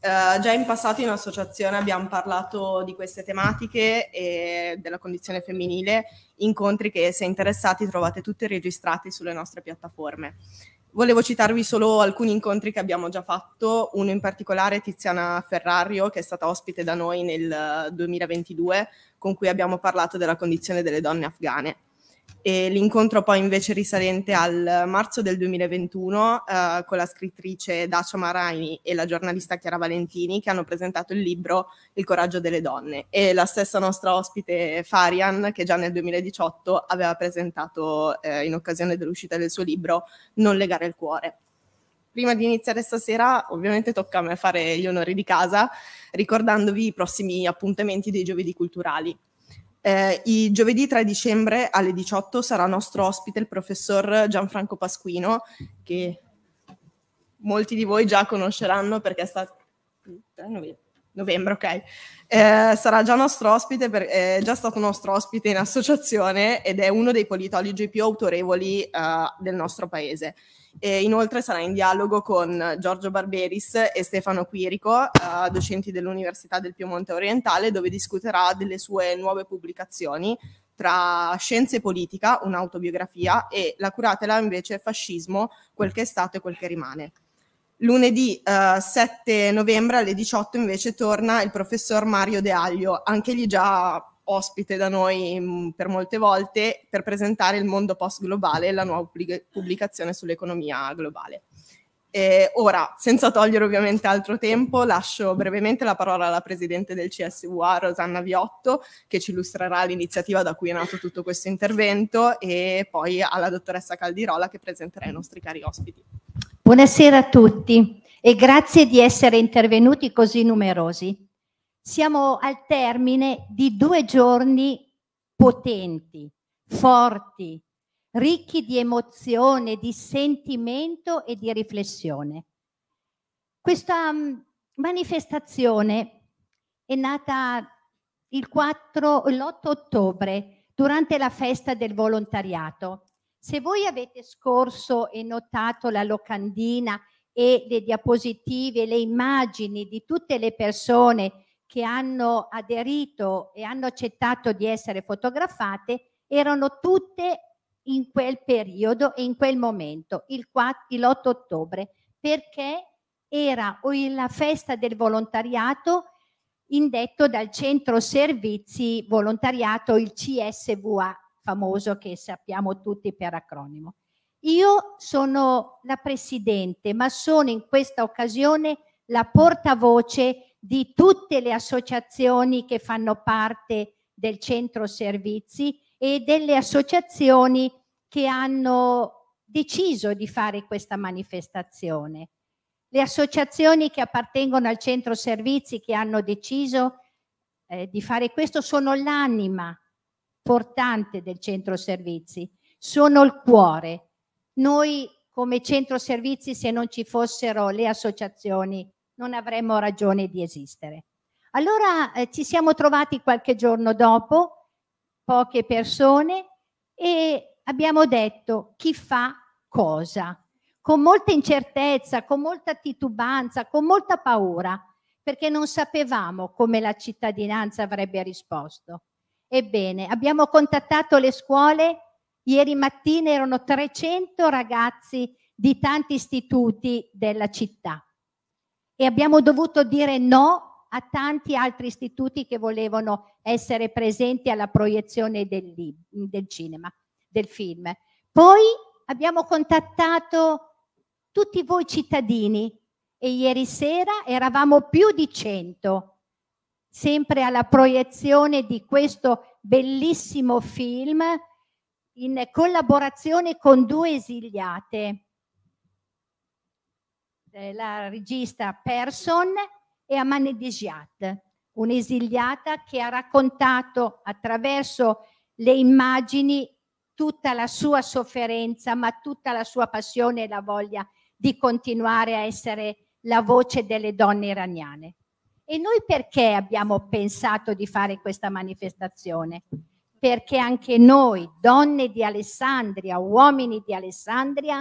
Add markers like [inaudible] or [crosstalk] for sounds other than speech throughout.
Eh, già in passato in associazione abbiamo parlato di queste tematiche e della condizione femminile, incontri che se interessati trovate tutti registrati sulle nostre piattaforme. Volevo citarvi solo alcuni incontri che abbiamo già fatto, uno in particolare Tiziana Ferrario che è stata ospite da noi nel 2022 eh, con cui abbiamo parlato della condizione delle donne afghane e l'incontro poi invece risalente al marzo del 2021 eh, con la scrittrice Dacia Maraini e la giornalista Chiara Valentini che hanno presentato il libro Il coraggio delle donne e la stessa nostra ospite Farian che già nel 2018 aveva presentato eh, in occasione dell'uscita del suo libro Non legare il cuore prima di iniziare stasera, ovviamente tocca a me fare gli onori di casa, ricordandovi i prossimi appuntamenti dei giovedì culturali. Eh, I giovedì 3 dicembre alle 18 sarà nostro ospite il professor Gianfranco Pasquino, che molti di voi già conosceranno perché è stato... Novembre, ok. Eh, sarà già nostro ospite, per, è già stato nostro ospite in associazione ed è uno dei politologi più autorevoli eh, del nostro paese. E inoltre sarà in dialogo con Giorgio Barberis e Stefano Quirico, eh, docenti dell'Università del Piemonte Orientale, dove discuterà delle sue nuove pubblicazioni tra Scienze e Politica, un'autobiografia, e La curatela invece Fascismo, quel che è stato e quel che rimane. Lunedì eh, 7 novembre alle 18 invece torna il professor Mario De Aglio, anche lì già ospite da noi mm, per molte volte per presentare il mondo post-globale e la nuova pubblicazione sull'economia globale. E ora, senza togliere ovviamente altro tempo, lascio brevemente la parola alla Presidente del CSUA, Rosanna Viotto, che ci illustrerà l'iniziativa da cui è nato tutto questo intervento e poi alla dottoressa Caldirola che presenterà i nostri cari ospiti. Buonasera a tutti e grazie di essere intervenuti così numerosi siamo al termine di due giorni potenti, forti, ricchi di emozione, di sentimento e di riflessione. Questa mm, manifestazione è nata l'8 ottobre durante la festa del volontariato. Se voi avete scorso e notato la locandina e le diapositive, le immagini di tutte le persone che hanno aderito e hanno accettato di essere fotografate erano tutte in quel periodo e in quel momento, il 4, l'8 ottobre, perché era la festa del volontariato indetto dal centro servizi volontariato, il CSVA, famoso che sappiamo tutti per acronimo. Io sono la presidente, ma sono in questa occasione la portavoce di tutte le associazioni che fanno parte del centro servizi e delle associazioni che hanno deciso di fare questa manifestazione. Le associazioni che appartengono al centro servizi che hanno deciso eh, di fare questo sono l'anima portante del centro servizi, sono il cuore. Noi come centro servizi, se non ci fossero le associazioni, non avremmo ragione di esistere. Allora eh, ci siamo trovati qualche giorno dopo, poche persone, e abbiamo detto chi fa cosa, con molta incertezza, con molta titubanza, con molta paura, perché non sapevamo come la cittadinanza avrebbe risposto. Ebbene, abbiamo contattato le scuole, ieri mattina erano 300 ragazzi di tanti istituti della città e abbiamo dovuto dire no a tanti altri istituti che volevano essere presenti alla proiezione del, del cinema, del film. Poi abbiamo contattato tutti voi cittadini e ieri sera eravamo più di 100, sempre alla proiezione di questo bellissimo film in collaborazione con due esiliate, eh, la regista Person e Amane Desiat, un'esiliata che ha raccontato attraverso le immagini tutta la sua sofferenza, ma tutta la sua passione e la voglia di continuare a essere la voce delle donne iraniane. E noi perché abbiamo pensato di fare questa manifestazione? Perché anche noi, donne di Alessandria, uomini di Alessandria,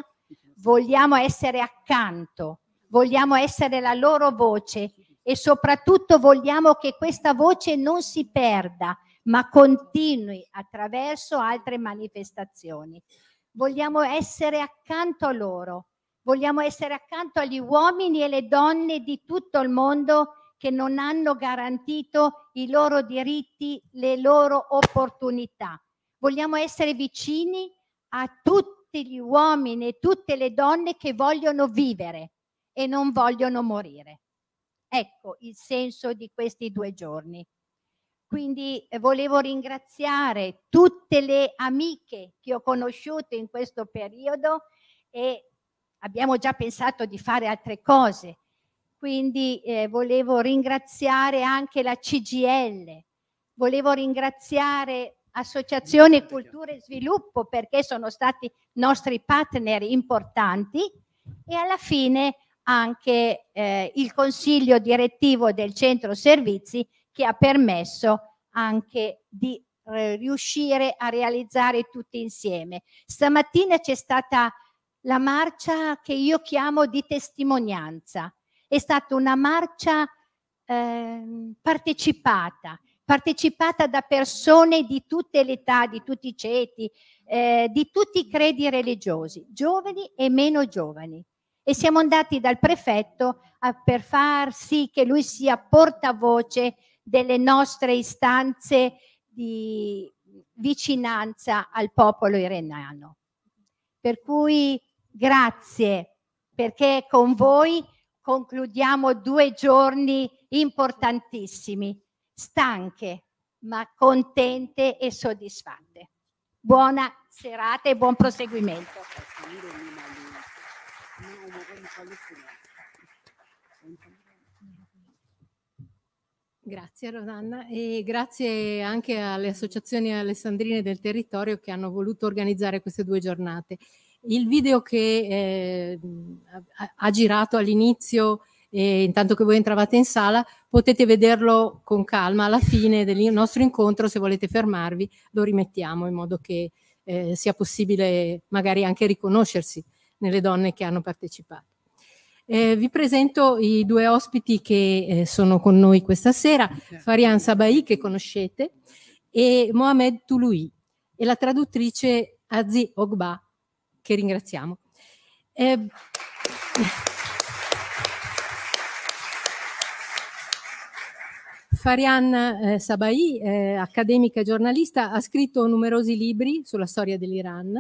vogliamo essere accanto vogliamo essere la loro voce e soprattutto vogliamo che questa voce non si perda, ma continui attraverso altre manifestazioni. Vogliamo essere accanto a loro, vogliamo essere accanto agli uomini e alle donne di tutto il mondo che non hanno garantito i loro diritti, le loro opportunità. Vogliamo essere vicini a tutti gli uomini e tutte le donne che vogliono vivere e non vogliono morire. Ecco il senso di questi due giorni. Quindi eh, volevo ringraziare tutte le amiche che ho conosciuto in questo periodo e abbiamo già pensato di fare altre cose. Quindi eh, volevo ringraziare anche la CGL, volevo ringraziare Associazione Cultura e Sviluppo perché sono stati nostri partner importanti e alla fine anche eh, il consiglio direttivo del centro servizi che ha permesso anche di eh, riuscire a realizzare tutti insieme. Stamattina c'è stata la marcia che io chiamo di testimonianza. È stata una marcia eh, partecipata, partecipata da persone di tutte le età, di tutti i ceti, eh, di tutti i credi religiosi, giovani e meno giovani e siamo andati dal prefetto a, per far sì che lui sia portavoce delle nostre istanze di vicinanza al popolo iraniano. Per cui grazie perché con voi concludiamo due giorni importantissimi, stanche ma contente e soddisfatte. Buona serata e buon proseguimento. Grazie Rosanna e grazie anche alle associazioni alessandrine del territorio che hanno voluto organizzare queste due giornate. Il video che eh, ha girato all'inizio e intanto che voi entravate in sala potete vederlo con calma alla fine del nostro incontro se volete fermarvi lo rimettiamo in modo che eh, sia possibile magari anche riconoscersi nelle donne che hanno partecipato. Eh, vi presento i due ospiti che eh, sono con noi questa sera, Farian Sabai che conoscete e Mohamed Touloui e la traduttrice Azi Ogba che ringraziamo. Eh, Farian eh, Sabai, eh, accademica e giornalista, ha scritto numerosi libri sulla storia dell'Iran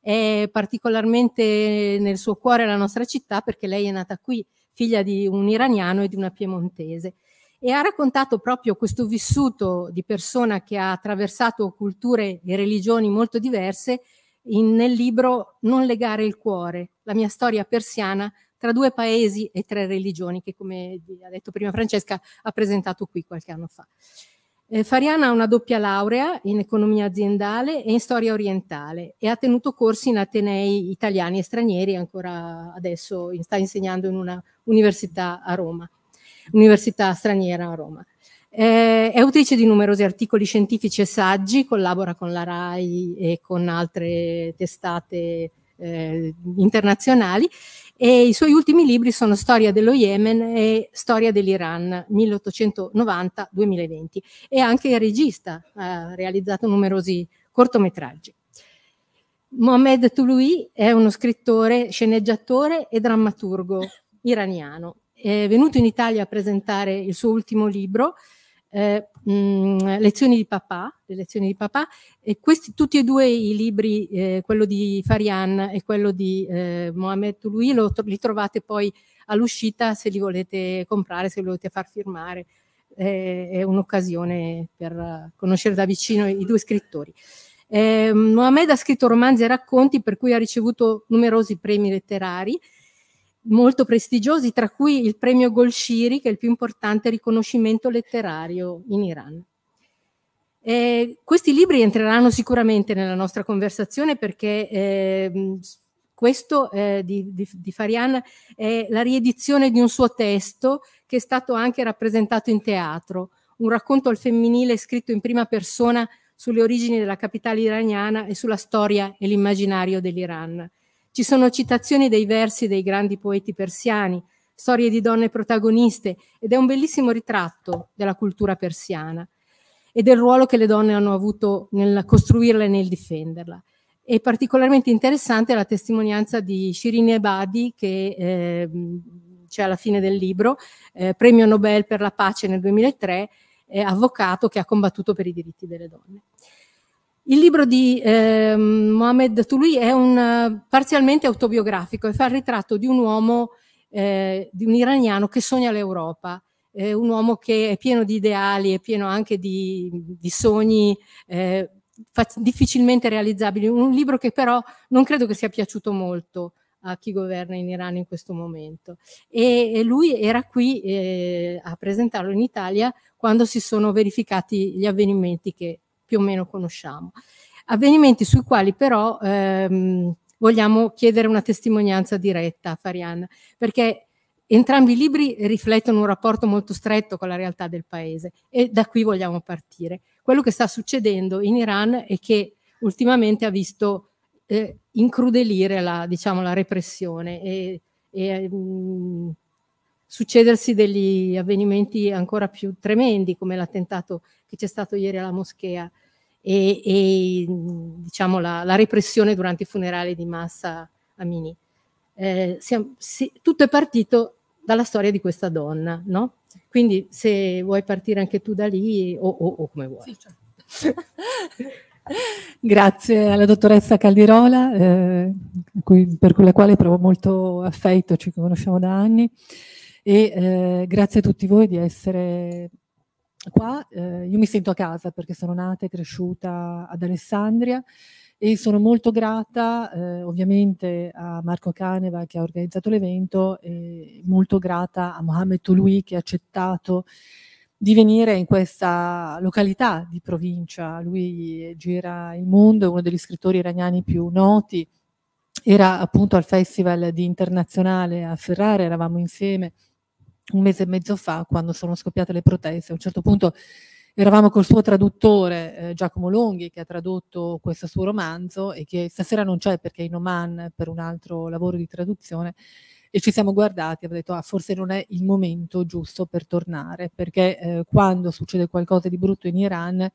è particolarmente nel suo cuore la nostra città perché lei è nata qui, figlia di un iraniano e di una piemontese. E ha raccontato proprio questo vissuto di persona che ha attraversato culture e religioni molto diverse in, nel libro Non legare il cuore, la mia storia persiana tra due paesi e tre religioni, che come ha detto prima Francesca ha presentato qui qualche anno fa. Eh, Fariana ha una doppia laurea in economia aziendale e in storia orientale e ha tenuto corsi in atenei italiani e stranieri, ancora adesso sta insegnando in una università a Roma, università straniera a Roma. Eh, è autrice di numerosi articoli scientifici e saggi, collabora con la RAI e con altre testate eh, internazionali e i suoi ultimi libri sono Storia dello Yemen e Storia dell'Iran 1890-2020 e anche regista, ha realizzato numerosi cortometraggi. Mohamed Touloui è uno scrittore, sceneggiatore e drammaturgo iraniano. È venuto in Italia a presentare il suo ultimo libro, eh, mh, mm, Lezioni di papà, le lezioni di papà, e questi tutti e due i libri, eh, quello di Farian e quello di eh, Mohamed Toului, li trovate poi all'uscita se li volete comprare, se li volete far firmare. Eh, è un'occasione per conoscere da vicino i due scrittori. Eh, Mohamed ha scritto romanzi e racconti per cui ha ricevuto numerosi premi letterari, molto prestigiosi, tra cui il premio Golshiri, che è il più importante riconoscimento letterario in Iran. Eh, questi libri entreranno sicuramente nella nostra conversazione perché eh, questo eh, di, di, di, Farian è la riedizione di un suo testo che è stato anche rappresentato in teatro, un racconto al femminile scritto in prima persona sulle origini della capitale iraniana e sulla storia e l'immaginario dell'Iran. Ci sono citazioni dei versi dei grandi poeti persiani, storie di donne protagoniste ed è un bellissimo ritratto della cultura persiana e del ruolo che le donne hanno avuto nel costruirla e nel difenderla. È particolarmente interessante la testimonianza di Shirin Ebadi che eh, c'è cioè alla fine del libro, eh, premio Nobel per la pace nel 2003, eh, avvocato che ha combattuto per i diritti delle donne. Il libro di eh, Mohamed Touloui è un, parzialmente autobiografico e fa il ritratto di un uomo, eh, di un iraniano che sogna l'Europa, eh, un uomo che è pieno di ideali, è pieno anche di, di sogni eh, difficilmente realizzabili, un libro che però non credo che sia piaciuto molto a chi governa in Iran in questo momento. E, e lui era qui eh, a presentarlo in Italia quando si sono verificati gli avvenimenti che più o meno conosciamo. Avvenimenti sui quali però ehm, vogliamo chiedere una testimonianza diretta a Farian, perché entrambi i libri riflettono un rapporto molto stretto con la realtà del paese e da qui vogliamo partire. Quello che sta succedendo in Iran e che ultimamente ha visto eh, incrudelire la, diciamo, la repressione e, e mh, mm, succedersi degli avvenimenti ancora più tremendi come l'attentato che c'è stato ieri alla moschea e, e diciamo, la, la, repressione durante i funerali di massa a Mini. Eh, siamo, si, tutto è partito dalla storia di questa donna, no? Quindi se vuoi partire anche tu da lì o, o, o come vuoi. Sì, certo. [laughs] Grazie alla dottoressa Caldirola, eh, cui, per la quale provo molto affetto, ci conosciamo da anni e eh, grazie a tutti voi di essere qua. Eh, io mi sento a casa perché sono nata e cresciuta ad Alessandria e sono molto grata eh, ovviamente a Marco Caneva che ha organizzato l'evento e molto grata a Mohamed Tolui che ha accettato di venire in questa località di provincia. Lui gira il mondo, è uno degli scrittori iraniani più noti, era appunto al festival di internazionale a Ferrara, eravamo insieme un mese e mezzo fa, quando sono scoppiate le proteste, a un certo punto eravamo col suo traduttore eh, Giacomo Longhi che ha tradotto questo suo romanzo e che stasera non c'è perché è in Oman per un altro lavoro di traduzione e ci siamo guardati e abbiamo detto ah, forse non è il momento giusto per tornare perché eh, quando succede qualcosa di brutto in Iran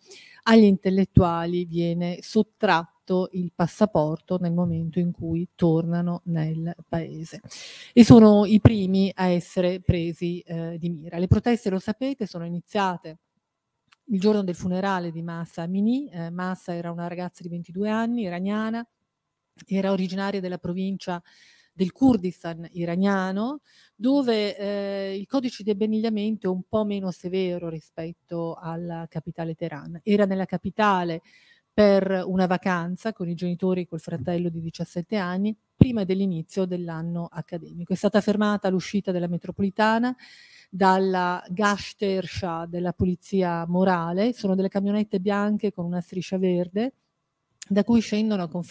agli intellettuali viene sottratto fatto il passaporto nel momento in cui tornano nel paese e sono i primi a essere presi eh, di mira. Le proteste, lo sapete, sono iniziate il giorno del funerale di Massa Amini. Eh, Massa era una ragazza di 22 anni, iraniana, era originaria della provincia del Kurdistan iraniano, dove eh, il codice di abbigliamento è un po' meno severo rispetto alla capitale Teheran. Era nella capitale per una vacanza con i genitori e col fratello di 17 anni prima dell'inizio dell'anno accademico. È stata fermata l'uscita della metropolitana dalla Gashtercha della polizia morale, sono delle camionette bianche con una striscia verde da cui scendono con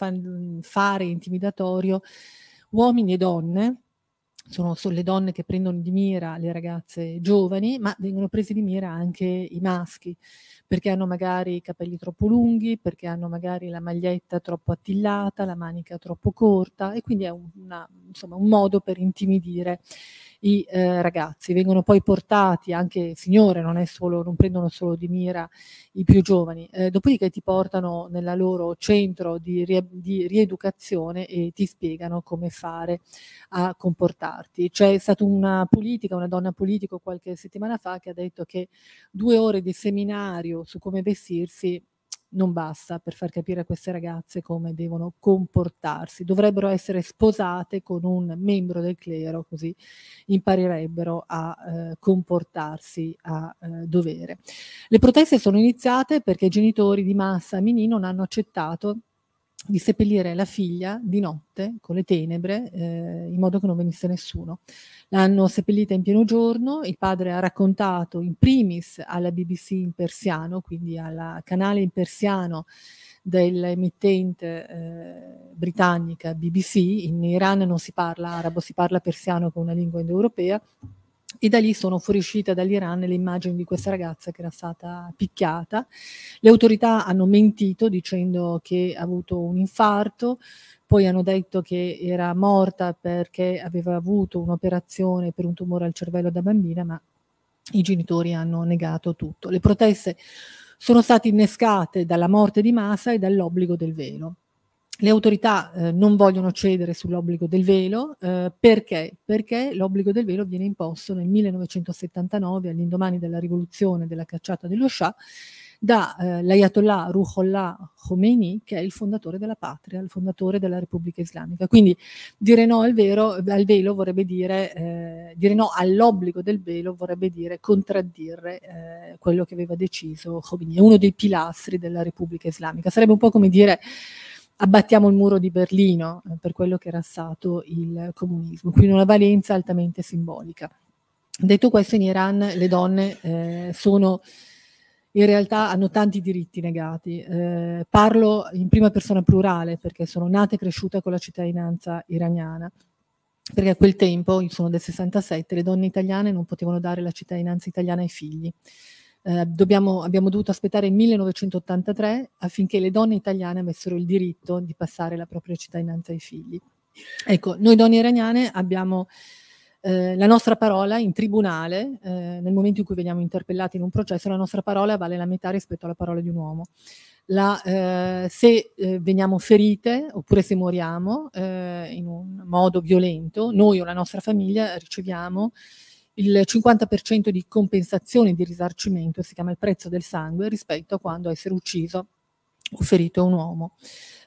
fare intimidatorio uomini e donne sono, sono le donne che prendono di mira le ragazze giovani, ma vengono presi di mira anche i maschi, perché hanno magari i capelli troppo lunghi, perché hanno magari la maglietta troppo attillata, la manica troppo corta e quindi è una, insomma, un modo per intimidire i eh, ragazzi. Vengono poi portati anche signore, non, è solo, non prendono solo di mira i più giovani, eh, dopodiché ti portano nel loro centro di, rie, di, rieducazione e ti spiegano come fare a comportarti. C'è stata una politica, una donna politico qualche settimana fa che ha detto che due ore di seminario su come vestirsi non basta per far capire a queste ragazze come devono comportarsi. Dovrebbero essere sposate con un membro del clero, così imparerebbero a eh, comportarsi a eh, dovere. Le proteste sono iniziate perché i genitori di Massa Mini non hanno accettato di seppellire la figlia di notte con le tenebre eh, in modo che non venisse nessuno. L'hanno seppellita in pieno giorno, il padre ha raccontato in primis alla BBC in persiano, quindi al canale in persiano dell'emittente eh, britannica BBC, in Iran non si parla arabo, si parla persiano che è una lingua indoeuropea, Esatto. e da lì sono fuoriuscite dall'Iran le immagini di questa ragazza che era stata picchiata. Le autorità hanno mentito dicendo che ha avuto un infarto, poi hanno detto che era morta perché aveva avuto un'operazione per un tumore al cervello da bambina, ma i genitori hanno negato tutto. Le proteste sono state innescate dalla morte di Massa e dall'obbligo del velo le autorità eh, non vogliono cedere sull'obbligo del velo, eh, perché? Perché l'obbligo del velo viene imposto nel 1979, all'indomani della rivoluzione della cacciata dello Shah, dall'ayatollah eh, Ruhollah Khomeini, che è il fondatore della patria, il fondatore della Repubblica Islamica. Quindi dire no al, vero, al velo vorrebbe dire, eh, dire no all'obbligo del velo vorrebbe dire contraddire eh, quello che aveva deciso Khomeini, uno dei pilastri della Repubblica Islamica. Sarebbe un po' come dire abbattiamo il muro di Berlino eh, per quello che era stato il comunismo, quindi una valenza altamente simbolica. Detto questo, in Iran le donne eh, sono in realtà hanno tanti diritti negati. Eh, parlo in prima persona plurale perché sono nata e cresciuta con la cittadinanza iraniana. Perché a quel tempo, io sono del 67, le donne italiane non potevano dare la cittadinanza italiana ai figli. Eh, dobbiamo, abbiamo dovuto aspettare il 1983 affinché le donne italiane avessero il diritto di passare la propria cittadinanza ai figli. Ecco, noi donne iraniane abbiamo eh, la nostra parola in tribunale, eh, nel momento in cui veniamo interpellati in un processo, la nostra parola vale la metà rispetto alla parola di un uomo. La, eh, se eh, veniamo ferite oppure se moriamo eh, in un modo violento, noi o la nostra famiglia riceviamo il 50% di compensazione di risarcimento, si chiama il prezzo del sangue, rispetto a quando essere ucciso o ferito è un uomo.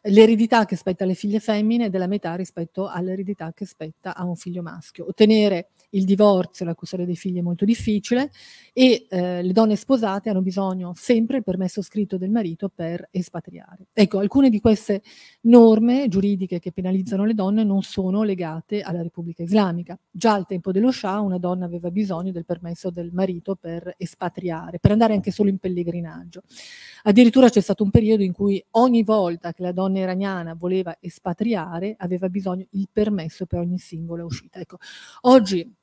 L'eredità che spetta alle figlie femmine è della metà rispetto all'eredità che spetta a un figlio maschio. Ottenere il divorzio, la custodia dei figli è molto difficile e eh, le donne sposate hanno bisogno sempre del permesso scritto del marito per espatriare. Ecco, alcune di queste norme giuridiche che penalizzano le donne non sono legate alla Repubblica Islamica. Già al tempo dello Shah una donna aveva bisogno del permesso del marito per espatriare, per andare anche solo in pellegrinaggio. Addirittura c'è stato un periodo in cui ogni volta che la donna iraniana voleva espatriare aveva bisogno il permesso per ogni singola uscita. Ecco, oggi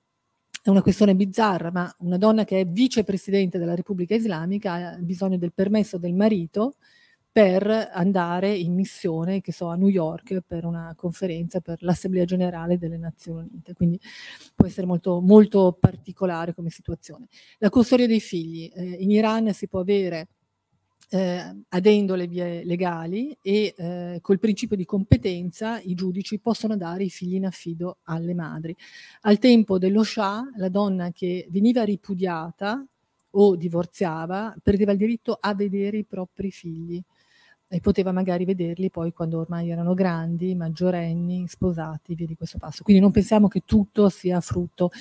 è una questione bizzarra, ma una donna che è vicepresidente della Repubblica Islamica ha bisogno del permesso del marito per andare in missione, che so, a New York per una conferenza per l'Assemblea Generale delle Nazioni Unite. Quindi può essere molto, molto particolare come situazione. La custodia dei figli. Eh, in Iran si può avere eh, adendo le vie legali e eh, col principio di competenza i giudici possono dare i figli in affido alle madri. Al tempo dello Shah, la donna che veniva ripudiata o divorziava perdeva il diritto a vedere i propri figli e poteva magari vederli poi quando ormai erano grandi, maggiorenni, sposati, via di questo passo. Quindi non pensiamo che tutto sia frutto,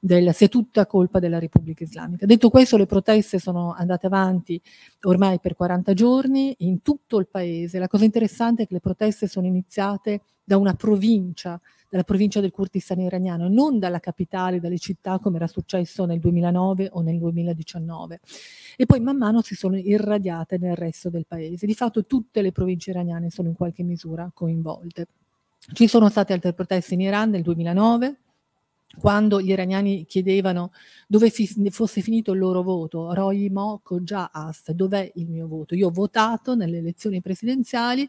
del, sia tutta colpa della Repubblica Islamica. Detto questo, le proteste sono andate avanti ormai per 40 giorni in tutto il paese. La cosa interessante è che le proteste sono iniziate da una provincia dalla provincia del Kurdistan iraniano non dalla capitale, dalle città come era successo nel 2009 o nel 2019. E poi man mano si sono irradiate nel resto del paese. Di fatto tutte le province iraniane sono in qualche misura coinvolte. Ci sono state altre proteste in Iran nel 2009, quando gli iraniani chiedevano dove fosse finito il loro voto, Roy Moko già Ast, dov'è il mio voto? Io ho votato nelle elezioni presidenziali,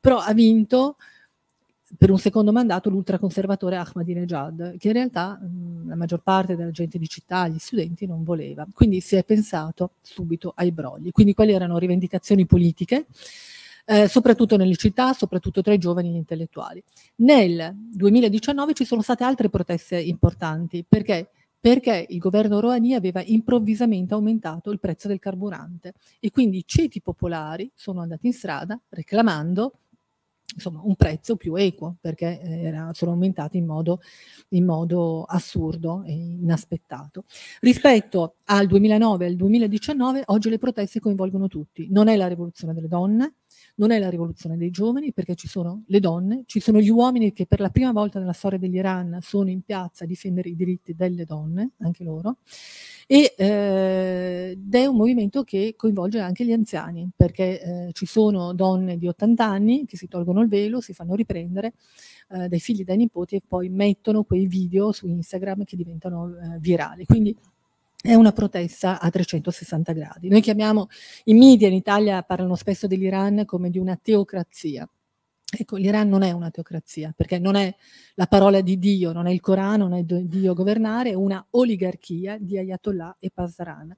però ha vinto per un secondo mandato l'ultraconservatore Ahmadinejad, che in realtà mh, mm, la maggior parte della gente di città, gli studenti, non voleva. Quindi si è pensato subito ai brogli. Quindi quelle erano rivendicazioni politiche, eh, soprattutto nelle città, soprattutto tra i giovani e gli intellettuali. Nel 2019 ci sono state altre proteste importanti, perché? perché il governo Rouhani aveva improvvisamente aumentato il prezzo del carburante e quindi i ceti popolari sono andati in strada reclamando insomma, un prezzo più equo perché eh, era, sono aumentati in modo, in modo, assurdo e inaspettato. Rispetto al 2009 e al 2019, oggi le proteste coinvolgono tutti. Non è la rivoluzione delle donne, non è la rivoluzione dei giovani perché ci sono le donne, ci sono gli uomini che per la prima volta nella storia dell'Iran sono in piazza a difendere i diritti delle donne, anche loro e, eh, ed è un movimento che coinvolge anche gli anziani perché eh, ci sono donne di 80 anni che si tolgono il velo, si fanno riprendere eh, dai figli, e dai nipoti e poi mettono quei video su Instagram che diventano eh, virali. Quindi è una protesta a 360 gradi. Noi chiamiamo, i media in Italia parlano spesso dell'Iran come di una teocrazia Ecco, l'Iran non è una teocrazia, perché non è la parola di Dio, non è il Corano, non è Dio governare, è una oligarchia di Ayatollah e Pasdaran,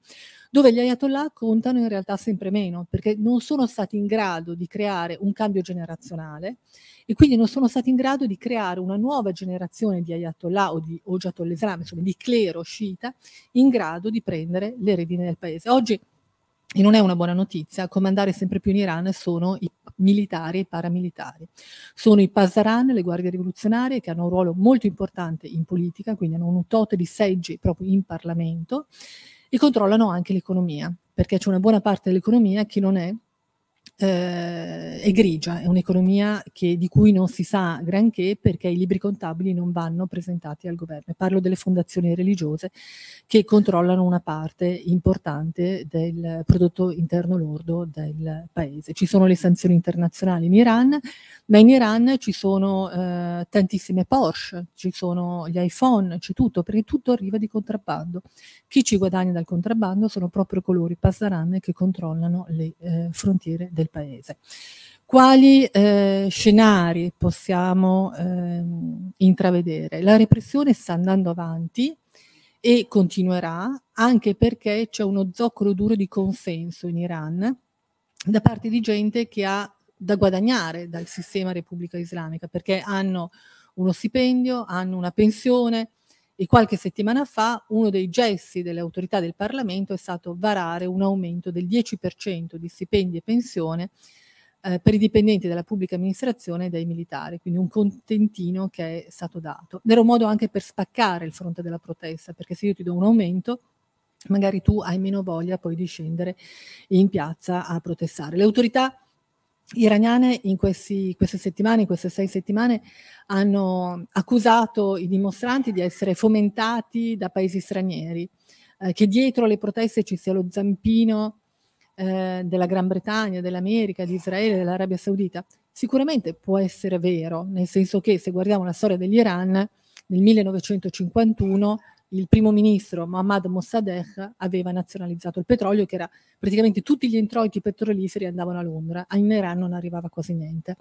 dove gli Ayatollah contano in realtà sempre meno, perché non sono stati in grado di creare un cambio generazionale e quindi non sono stati in grado di creare una nuova generazione di Ayatollah o di Ojatollah Islam, insomma di clero sciita, in grado di prendere le redini del paese. Oggi e non è una buona notizia, a comandare sempre più in Iran sono i militari e i paramilitari. Sono i Pazaran, le guardie rivoluzionarie, che hanno un ruolo molto importante in politica, quindi hanno un tot di seggi proprio in Parlamento, e controllano anche l'economia, perché c'è una buona parte dell'economia che non è eh, è grigia, è un'economia che, di cui non si sa granché perché i libri contabili non vanno presentati al governo. parlo delle fondazioni religiose che controllano una parte importante del prodotto interno lordo del paese. Ci sono le sanzioni internazionali in Iran, ma in Iran ci sono eh, tantissime Porsche, ci sono gli iPhone, c'è tutto, perché tutto arriva di contrabbando. Chi ci guadagna dal contrabbando sono proprio coloro, i passaran, che controllano le eh, frontiere del Paese. Quali eh, scenari possiamo ehm, intravedere? La repressione sta andando avanti e continuerà anche perché c'è uno zoccolo duro di consenso in Iran da parte di gente che ha da guadagnare dal sistema Repubblica Islamica perché hanno uno stipendio, hanno una pensione, e qualche settimana fa uno dei gesti delle autorità del Parlamento è stato varare un aumento del 10% di stipendi e pensione eh, per i dipendenti della pubblica amministrazione e dei militari, quindi un contentino che è stato dato. Era un modo anche per spaccare il fronte della protesta, perché se io ti do un aumento magari tu hai meno voglia poi di scendere in piazza a protestare. Le autorità iraniane in questi, queste settimane, in queste sei settimane, hanno accusato i dimostranti di essere fomentati da paesi stranieri, eh, che dietro le proteste ci sia lo zampino eh, della Gran Bretagna, dell'America, di Israele, dell'Arabia Saudita. Sicuramente può essere vero, nel senso che se guardiamo la storia dell'Iran, nel 1951 il primo ministro Mohammad Mossadegh aveva nazionalizzato il petrolio, che era praticamente tutti gli introiti petroliferi andavano a Londra, in Iran non arrivava quasi niente.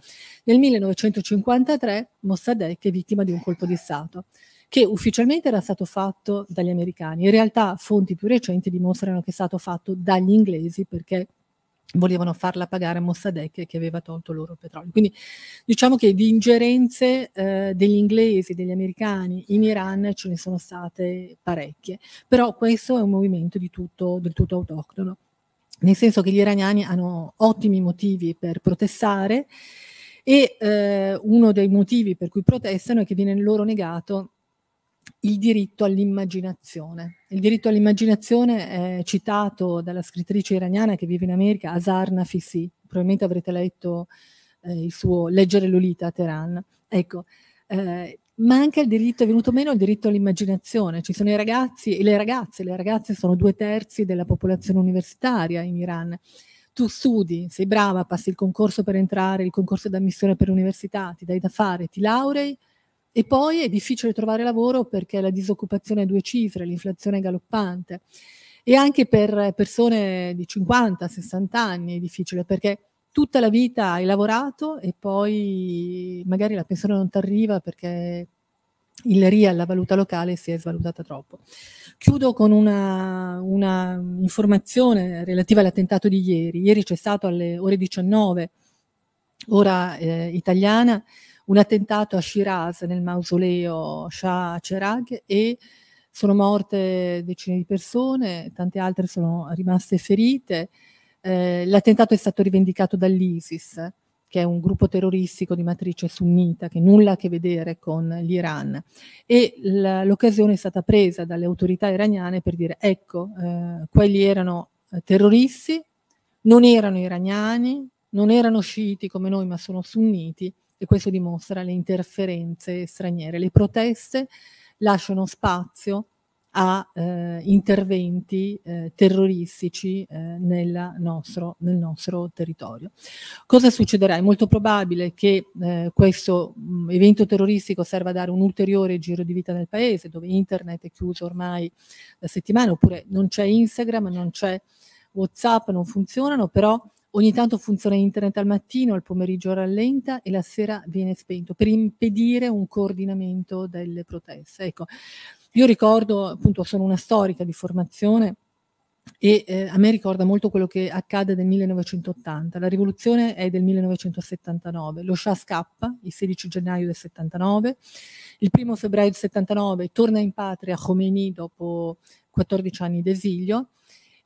Nel 1953 Mossadegh è vittima di un colpo di Stato che ufficialmente era stato fatto dagli americani. In realtà fonti più recenti dimostrano che è stato fatto dagli inglesi perché volevano farla pagare a Mossadegh che aveva tolto loro il petrolio. Quindi diciamo che di ingerenze eh, degli inglesi, degli americani in Iran ce ne sono state parecchie, però questo è un movimento tutto, del tutto autoctono, nel senso che gli iraniani hanno ottimi motivi per protestare e eh, uno dei motivi per cui protestano è che viene loro negato il diritto all'immaginazione. Il diritto all'immaginazione è citato dalla scrittrice iraniana che vive in America, Azar Nafisi. Probabilmente avrete letto eh, il suo Leggere Lolita a Teheran. Ecco, eh, ma anche il diritto, è venuto meno il diritto all'immaginazione. Ci sono i ragazzi e le ragazze, le ragazze sono due terzi della popolazione universitaria in Iran. Tu studi, sei brava, passi il concorso per entrare, il concorso d'ammissione per l'università, ti dai da fare, ti laurei, e poi è difficile trovare lavoro perché la disoccupazione è due cifre, l'inflazione è galoppante. E anche per persone di 50, 60 anni è difficile perché tutta la vita hai lavorato e poi magari la pensione non ti arriva perché il RIA, la valuta locale, si è svalutata troppo. Chiudo con una, una informazione relativa all'attentato di ieri. Ieri c'è stato alle ore 19, ora eh, italiana, un attentato a Shiraz nel mausoleo Shah Cherag e sono morte decine di persone, tante altre sono rimaste ferite. Eh, l'attentato è stato rivendicato dall'ISIS, che è un gruppo terroristico di matrice sunnita che nulla a che vedere con l'Iran. E l'occasione è stata presa dalle autorità iraniane per dire ecco, eh, quelli erano eh, terroristi, non erano iraniani, non erano sciiti come noi, ma sono sunniti e questo dimostra le interferenze straniere. Le proteste lasciano spazio a eh, interventi eh, terroristici eh, nel, nostro, nel, nostro, territorio. Cosa succederà? È molto probabile che eh, questo mh, mm, evento terroristico serva a dare un ulteriore giro di vita nel paese, dove internet è chiuso ormai da settimane, oppure non c'è Instagram, non c'è WhatsApp, non funzionano, però Ogni tanto funziona internet al mattino, al pomeriggio rallenta e la sera viene spento per impedire un coordinamento delle proteste. Ecco, io ricordo, appunto, sono una storica di formazione e eh, a me ricorda molto quello che accade nel 1980. La rivoluzione è del 1979, lo scià scappa il 16 gennaio del 79, il primo febbraio del 79 torna in patria Khomeini dopo 14 anni d'esilio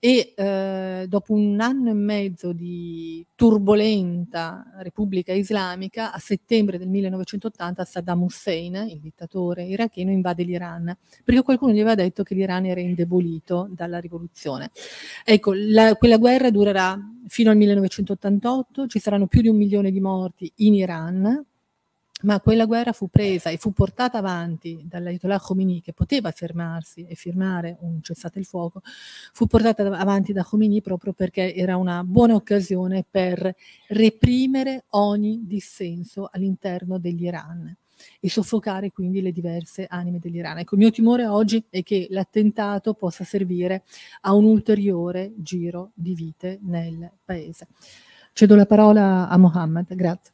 e eh, dopo un anno e mezzo di turbolenta Repubblica Islamica, a settembre del 1980 Saddam Hussein, il dittatore iracheno, invade l'Iran, perché qualcuno gli aveva detto che l'Iran era indebolito dalla rivoluzione. Ecco, la, quella guerra durerà fino al 1988, ci saranno più di un milione di morti in Iran, ma quella guerra fu presa e fu portata avanti dall'Ayatollah Khomeini, che poteva fermarsi e firmare un cessate il fuoco, fu portata avanti da Khomeini proprio perché era una buona occasione per reprimere ogni dissenso all'interno dell'Iran e soffocare quindi le diverse anime dell'Iran. Ecco, il mio timore oggi è che l'attentato possa servire a un ulteriore giro di vite nel paese. Cedo la parola a Mohammed, grazie.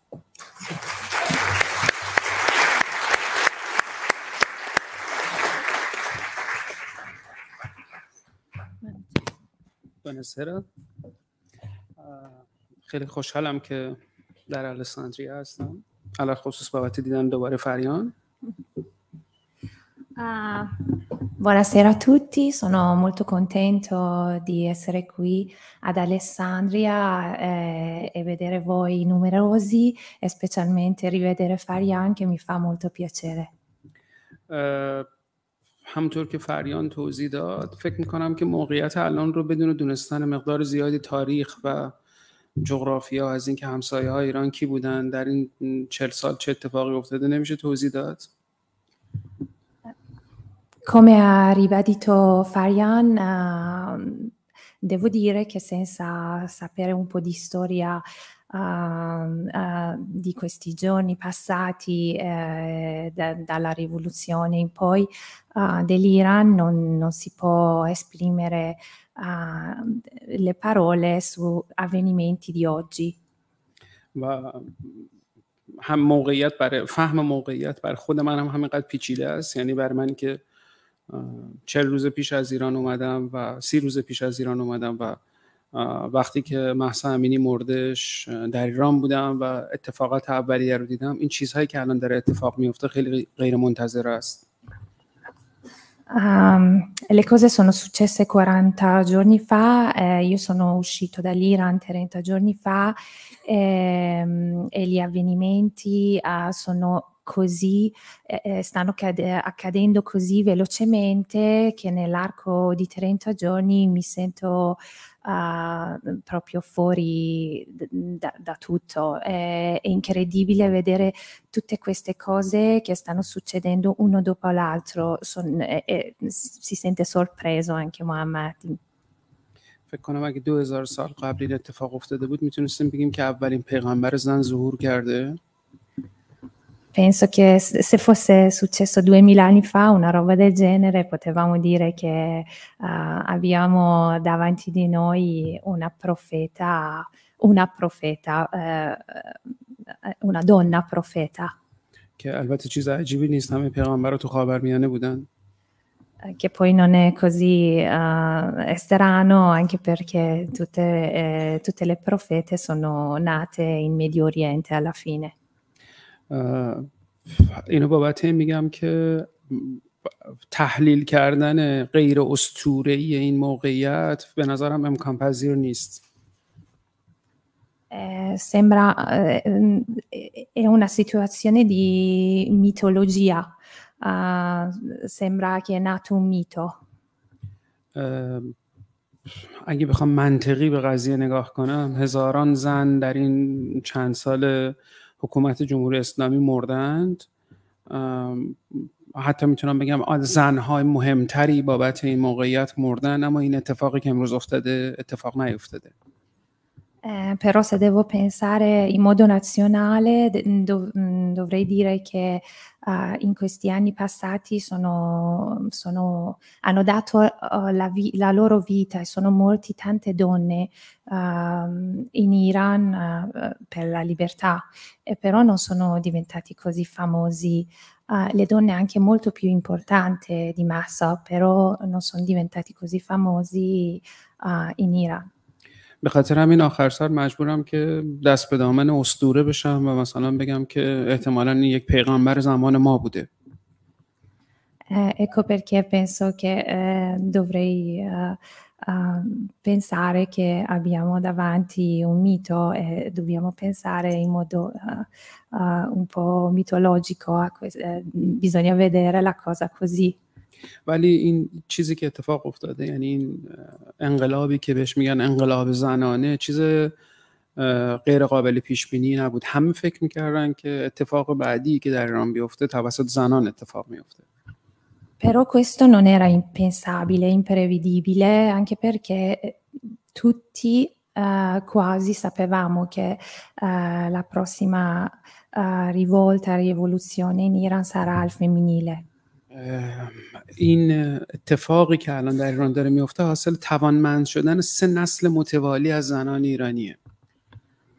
بنزهره ah, خیلی خوشحالم که در الکساندریه هستم علا خصوص بابت دیدن دوباره فریان ah, buonasera a tutti, sono molto contento di essere qui ad Alessandria eh, e vedere voi numerosi e specialmente rivedere Farian che mi fa molto piacere. Uh, همونطور که فریان توضیح داد فکر میکنم که موقعیت الان رو بدون دونستن مقدار زیادی تاریخ و جغرافیا از اینکه همسایه های ایران کی بودن در این چل سال چه اتفاقی افتاده نمیشه توضیح داد Come ha ribadito Farian, devo dire che senza sapere un po' di storia uh, di questi giorni passati eh, da, dalla rivoluzione in poi eh, dell'Iran non, non, si può esprimere le parole su avvenimenti di oggi. و هم موقعیت برای فهم موقعیت بر خود من هم همینقدر پیچیده است یعنی بر من که چل روز پیش از ایران اومدم و سی روز پیش از ایران اومدم و وقتی که محسا امینی مردش در ایران بودم و اتفاقات اولیه رو دیدم این چیزهایی که الان داره اتفاق میفته خیلی غیر منتظر است Um, le cose sono successe 40 giorni fa, eh, io sono uscito dall'Iran 30 giorni fa eh, e gli avvenimenti eh, sono così, eh, eh, stanno cade- accadendo così velocemente che nell'arco di 30 giorni mi sento uh, proprio fuori da, da tutto. È, è, incredibile vedere tutte queste cose che stanno succedendo uno dopo l'altro. Son, è, è, si sente sorpreso anche Mohammadi. فکر کنم اگه 2000 سال قبلی اتفاق افتاده بود میتونستیم بگیم که اولین پیغمبر زن ظهور کرده penso che se fosse successo duemila anni fa una roba del genere potevamo dire che uh, abbiamo davanti di noi una profeta, una profeta, uh, una donna profeta. Che البته چیز عجیبی نیست همه پیغمبر تو خاورمیانه بودن che poi non è così uh, strano anche perché tutte, eh, tutte le profete sono nate in Medio Oriente alla fine. اینو بابت میگم که تحلیل کردن غیر استوره ای این موقعیت به نظرم امکان پذیر نیست sembra è una situazione di mitologia, sembra che è nato un mito. اگه بخوام منطقی به قضیه نگاه کنم هزاران زن در این چند سال حکومت جمهوری اسلامی مردند حتی میتونم بگم زنهای مهمتری بابت این موقعیت مردن اما این اتفاقی که امروز افتاده اتفاق نیفتاده Eh, però se devo pensare in modo nazionale mm, dov- mm, dovrei dire che uh, in questi anni passati sono, sono, hanno dato uh, la, vi- la, loro vita e sono molte tante donne uh, in Iran eh, per la libertà e però non sono diventati così famosi le donne anche molto più importanti di massa però non sono diventati così famosi in Iran به خاطر همین آخر سر مجبورم که دست به دامن استوره بشم و مثلا بگم که احتمالا این یک پیغمبر زمان ما بوده ecco perché penso che dovrei pensare che abbiamo davanti un mito e dobbiamo pensare in modo un po' mitologico, a bisogna vedere la cosa così. ولی این چیزی که اتفاق افتاده یعنی این انقلابی که بهش میگن انقلاب زنانه چیز غیر قابل پیش بینی نبود همه فکر میکردن که اتفاق بعدی که در ایران بیفته توسط زنان اتفاق میفته Però questo non era impensabile, imprevedibile, anche perché tutti پرکه eh, quasi sapevamo che uh, la prossima uh, rivolta, rivoluzione in Iran sarà al femminile. Ehm, این eh, اتفاقی که الان در ایران داره میفته حاصل توانمند شدن سه نسل متوالی از زنان ایرانیه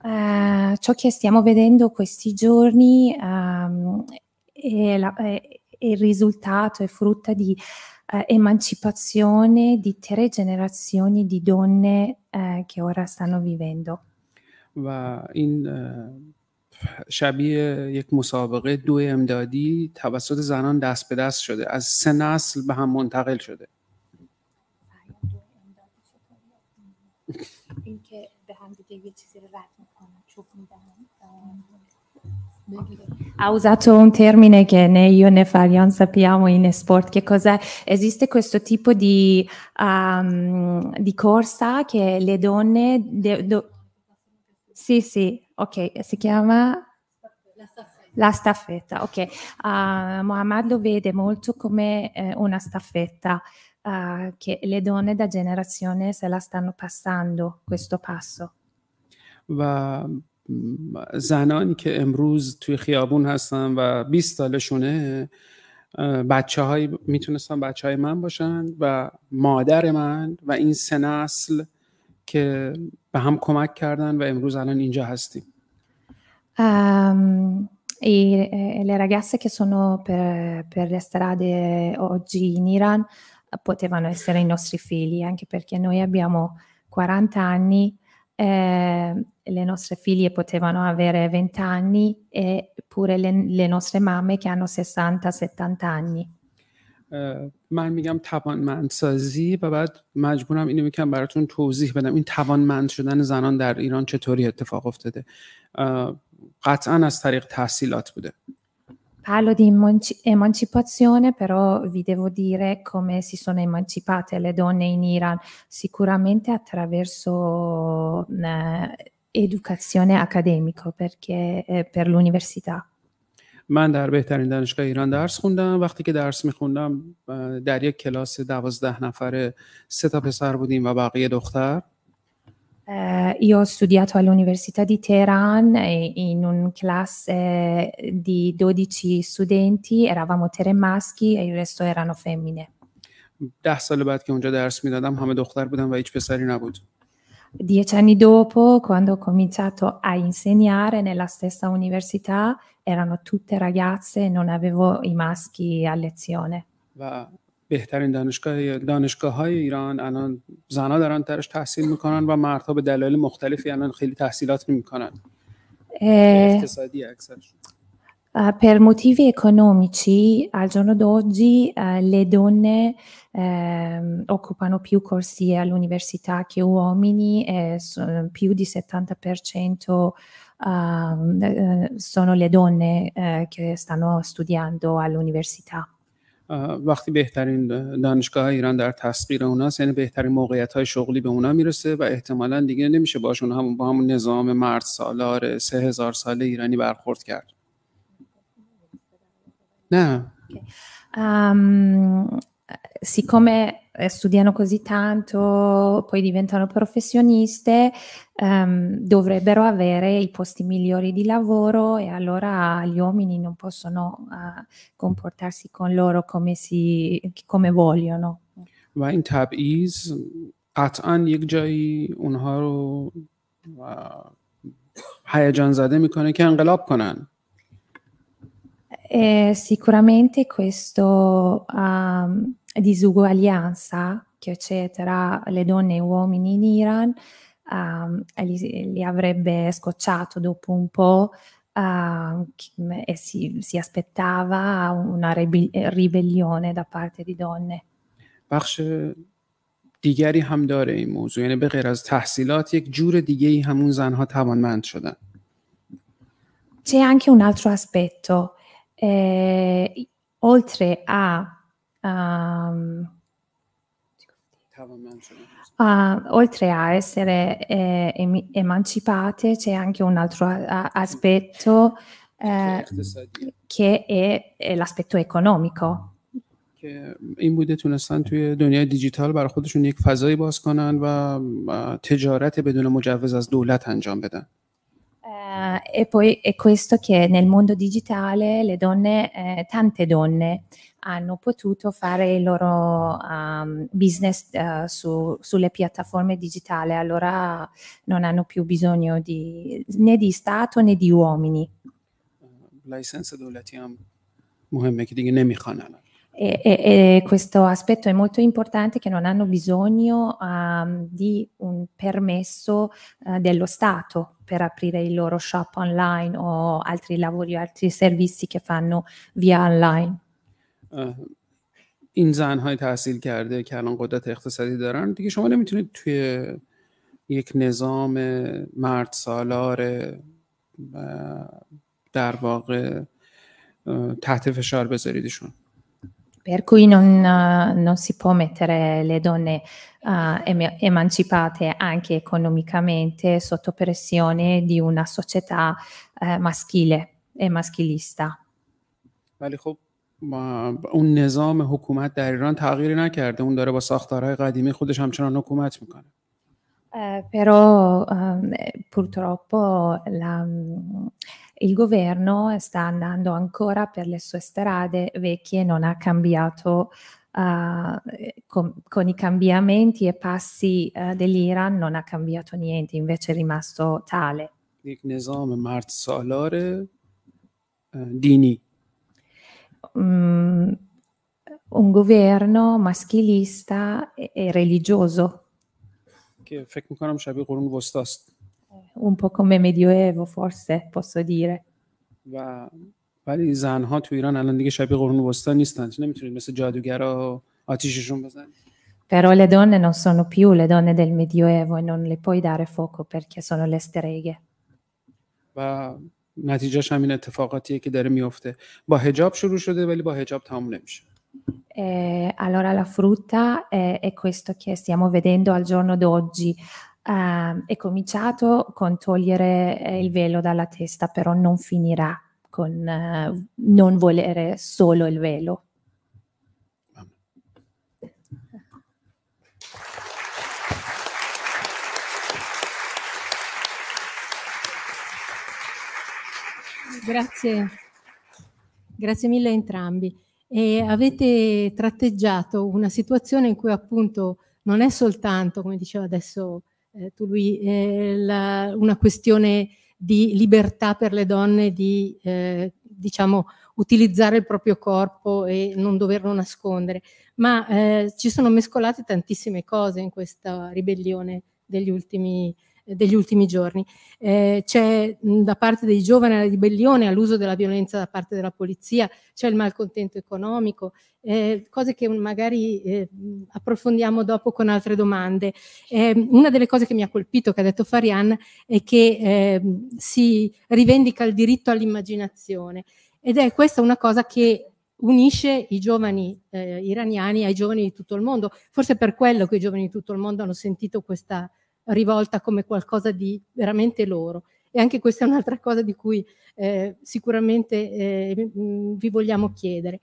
Uh, ciò che stiamo vedendo questi giorni ehm, è, il risultato, è frutta di uh, emancipazione di tre generazioni di donne uh, che ora stanno vivendo. و این شبیه یک مسابقه دو امدادی توسط زنان دست به دست شده از سه نسل به هم منتقل شده اینکه به هم دیگه یه چیزی رو رد میکنن چوب Ha usato un termine che né io né Farian sappiamo in sport, che cosa Esiste questo tipo di, um, di corsa che le donne de- do- Sì, sì, ok, eh, si chiama la staffetta. La staffetta ok. Uh, ah, Muhammad lo vede molto come eh, una staffetta uh, che le donne da generazione se la stanno passando questo passo. و mm, زنانی که امروز توی خیابون هستن و 20 سالشونه بچه های میتونستن بچه های من باشن و مادر من و این سه نسل که به هم کمک کردن و امروز الان اینجا هستیم um, i, le ragazze che sono per, per le strade oggi in Iran potevano essere i nostri figli anche perché noi abbiamo 40 anni eh, le nostre figlie potevano avere 20 anni e pure le, le nostre mamme che hanno 60-70 anni من میگم توانمندسازی و بعد مجبورم اینو میکنم براتون توضیح بدم این توانمند شدن زنان در ایران چطوری اتفاق افتاده قطعا از طریق تحصیلات بوده Parlo di emancipazione, però vi devo dire come si sono emancipate le donne in Iran, sicuramente attraverso educazione accademica, perché per l'università. من در بهترین دانشگاه ایران درس خوندم وقتی که درس میخوندم در یک کلاس دوازده نفره سه تا پسر بودیم و بقیه دختر استودیت ho studiato all'Università di این in un classe di 12 studenti, eravamo tre maschi e il resto erano femmine. ده سال بعد که اونجا درس میدادم همه دختر بودن و هیچ پسری نبود. Dieci anni dopo, quando ho cominciato a insegnare nella stessa università, erano tutte ragazze e non avevo i maschi a lezione. و بهترین دانشگاه دانشگاه های ایران الان زنها دارن درش تحصیل میکنن و مردها به دلایل مختلفی الان خیلی تحصیلات نمیکنن اقتصادی اکثرشون Uh, per motivi economici, al giorno d'oggi uh, le donne uh, occupano più corsie all'università che uomini, e più di 70% uh, sono le donne eh, che stanno studiando all'università. Eh, وقتی بهترین دانشگاه ایران در تسخیر اونا یعنی بهترین موقعیت های شغلی به اونا میرسه و احتمالا دیگه نمیشه باشون همون با همون نظام مرد سالار سه هزار ساله ایرانی برخورد کرد نه ehm, siccome eh, studiano così tanto, poi diventano professioniste, ehm, dovrebbero avere i posti migliori di lavoro e allora gli uomini non possono eh, comportarsi con loro come, si, come vogliono. و این تبعیض قطعا یک جایی اونها رو هیجان زده میکنه که انقلاب کنن Eh, sicuramente questo um, disuguaglianza che c'è tra le donne e gli uomini in Iran um, li, li, avrebbe scocciato dopo un po' uh, e si, si, aspettava una ribellione da parte di donne. بخش دیگری هم داره این موضوع یعنی به غیر از تحصیلات یک جور دیگه ای همون زنها توانمند شدن C'è anche un altro aspetto. Eh, oltre a um, uh, oltre a essere eh, emancipate c'è anche un altro a- aspetto eh, che è, è l'aspetto economico. که این بوده تونستن توی دنیای دیجیتال برای خودشون یک فضایی باز کنن و تجارت بدون مجوز از دولت انجام بدن e poi è questo che nel mondo digitale le donne, eh, tante donne hanno potuto fare il loro um, business uh, su, sulle piattaforme digitali, allora non hanno più bisogno di, né di Stato né di uomini. لایسنس دولتی هم مهمه che دیگه نمیخوان الان e, e, e, questo aspetto è molto importante che non hanno bisogno um, di un permesso uh, dello Stato per aprire il loro shop online o altri lavori, altri servizi che fanno via online. این زنهای تحصیل کرده که الان قدرت اقتصادی دارن دیگه شما نمیتونید توی یک نظام مرد سالار در واقع تحت فشار بذاریدشون Per cui non, non si può mettere le donne uh, emancipate anche economicamente sotto pressione di una società uh, maschile e maschilista. ولی خب اون نظام حکومت در ایران تغییری نکرده اون داره با ساختارهای قدیمی خودش همچنان حکومت میکنه però purtroppo la, il governo sta andando ancora per le sue strade vecchie, non ha cambiato uh, con, con, i cambiamenti e passi uh, dell'Iran, non ha cambiato niente, invece è rimasto tale. یک نظام مرد سالار دینی um, un governo maschilista e, e religioso. Che فکر میکنم شبیه قرون وسطاست. Un po' come medioevo forse posso dire. و ولی زنها تو ایران الان دیگه شبیه قرون وسطا نیستن نمیتونید مثل جادوگرا آتیششون بزنید. Però le donne non sono più le donne del Medioevo e non le puoi dare fuoco perché sono le streghe. و نتیجهش همین اتفاقاتیه که داره میفته با هجاب شروع شده ولی با هجاب تموم نمیشه Eh, allora la frutta eh, è questo che stiamo vedendo al giorno d'oggi. Eh, è cominciato con togliere eh, il velo dalla testa, però non finirà con eh, non volere solo il velo. Grazie. Grazie mille a entrambi. E avete tratteggiato una situazione in cui appunto non è soltanto, come diceva adesso eh, tu lui, eh, la, una questione di libertà per le donne di eh, diciamo, utilizzare il proprio corpo e non doverlo nascondere, ma eh, ci sono mescolate tantissime cose in questa ribellione degli ultimi anni degli ultimi giorni. Eh, c'è da parte dei giovani la ribellione all'uso della violenza da parte della polizia, c'è il malcontento economico, eh, cose che magari eh, approfondiamo dopo con altre domande. Ehm, una delle cose che mi ha colpito, che ha detto Farian, è che ehm, si rivendica il diritto all'immaginazione ed è questa una cosa che unisce i giovani eh, iraniani ai giovani di tutto il mondo, forse è per quello che i giovani di tutto il mondo hanno sentito questa rivolta come qualcosa di veramente loro. E anche questa è un'altra cosa di cui eh, sicuramente eh, vi vogliamo chiedere.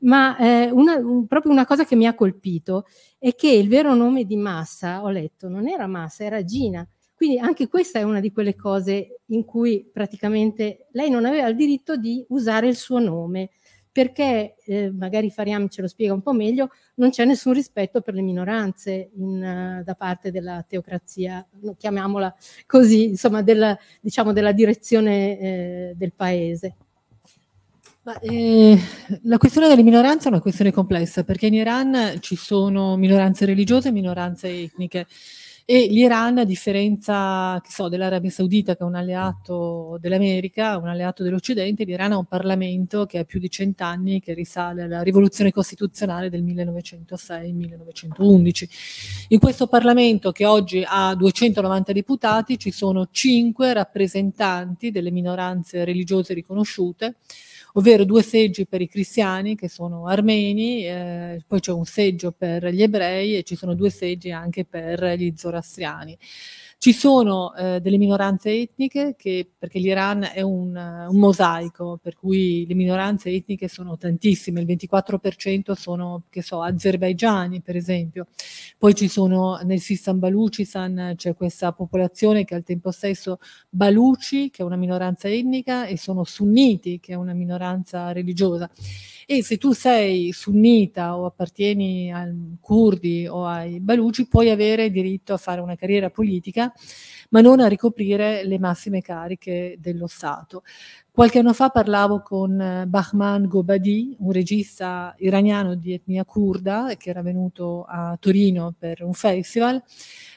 Ma eh, una, un, proprio una cosa che mi ha colpito è che il vero nome di Massa, ho letto, non era Massa, era Gina. Quindi anche questa è una di quelle cose in cui praticamente lei non aveva il diritto di usare il suo nome perché, eh, magari Fariam ce lo spiega un po' meglio, non c'è nessun rispetto per le minoranze in, uh, da parte della teocrazia, chiamiamola così, insomma, della, diciamo, della direzione eh, del paese. Ma, eh, la questione delle minoranze è una questione complessa perché in Iran ci sono minoranze religiose e minoranze etniche. E l'Iran, a differenza so, dell'Arabia Saudita, che è un alleato dell'America, un alleato dell'Occidente, l'Iran ha un Parlamento che ha più di cent'anni, che risale alla rivoluzione costituzionale del 1906-1911. In questo Parlamento, che oggi ha 290 deputati, ci sono cinque rappresentanti delle minoranze religiose riconosciute, ovvero due seggi per i cristiani che sono armeni, eh, poi c'è un seggio per gli ebrei e ci sono due seggi anche per gli zoroastriani. Ci sono eh, delle minoranze etniche che, perché l'Iran è un, un, mosaico, per cui le minoranze etniche sono tantissime, il 24% sono, che so, azerbaigiani per esempio. Poi ci sono nel Sistan Baluchistan c'è questa popolazione che al tempo stesso Baluci, che è una minoranza etnica, e sono sunniti, che è una minoranza religiosa. E se tu sei sunnita o appartieni ai curdi o ai baluci, puoi avere diritto a fare una carriera politica ma non a ricoprire le massime cariche dello Stato. Qualche anno fa parlavo con eh, Bahman Gobadi, un regista iraniano di etnia kurda che era venuto a Torino per un festival.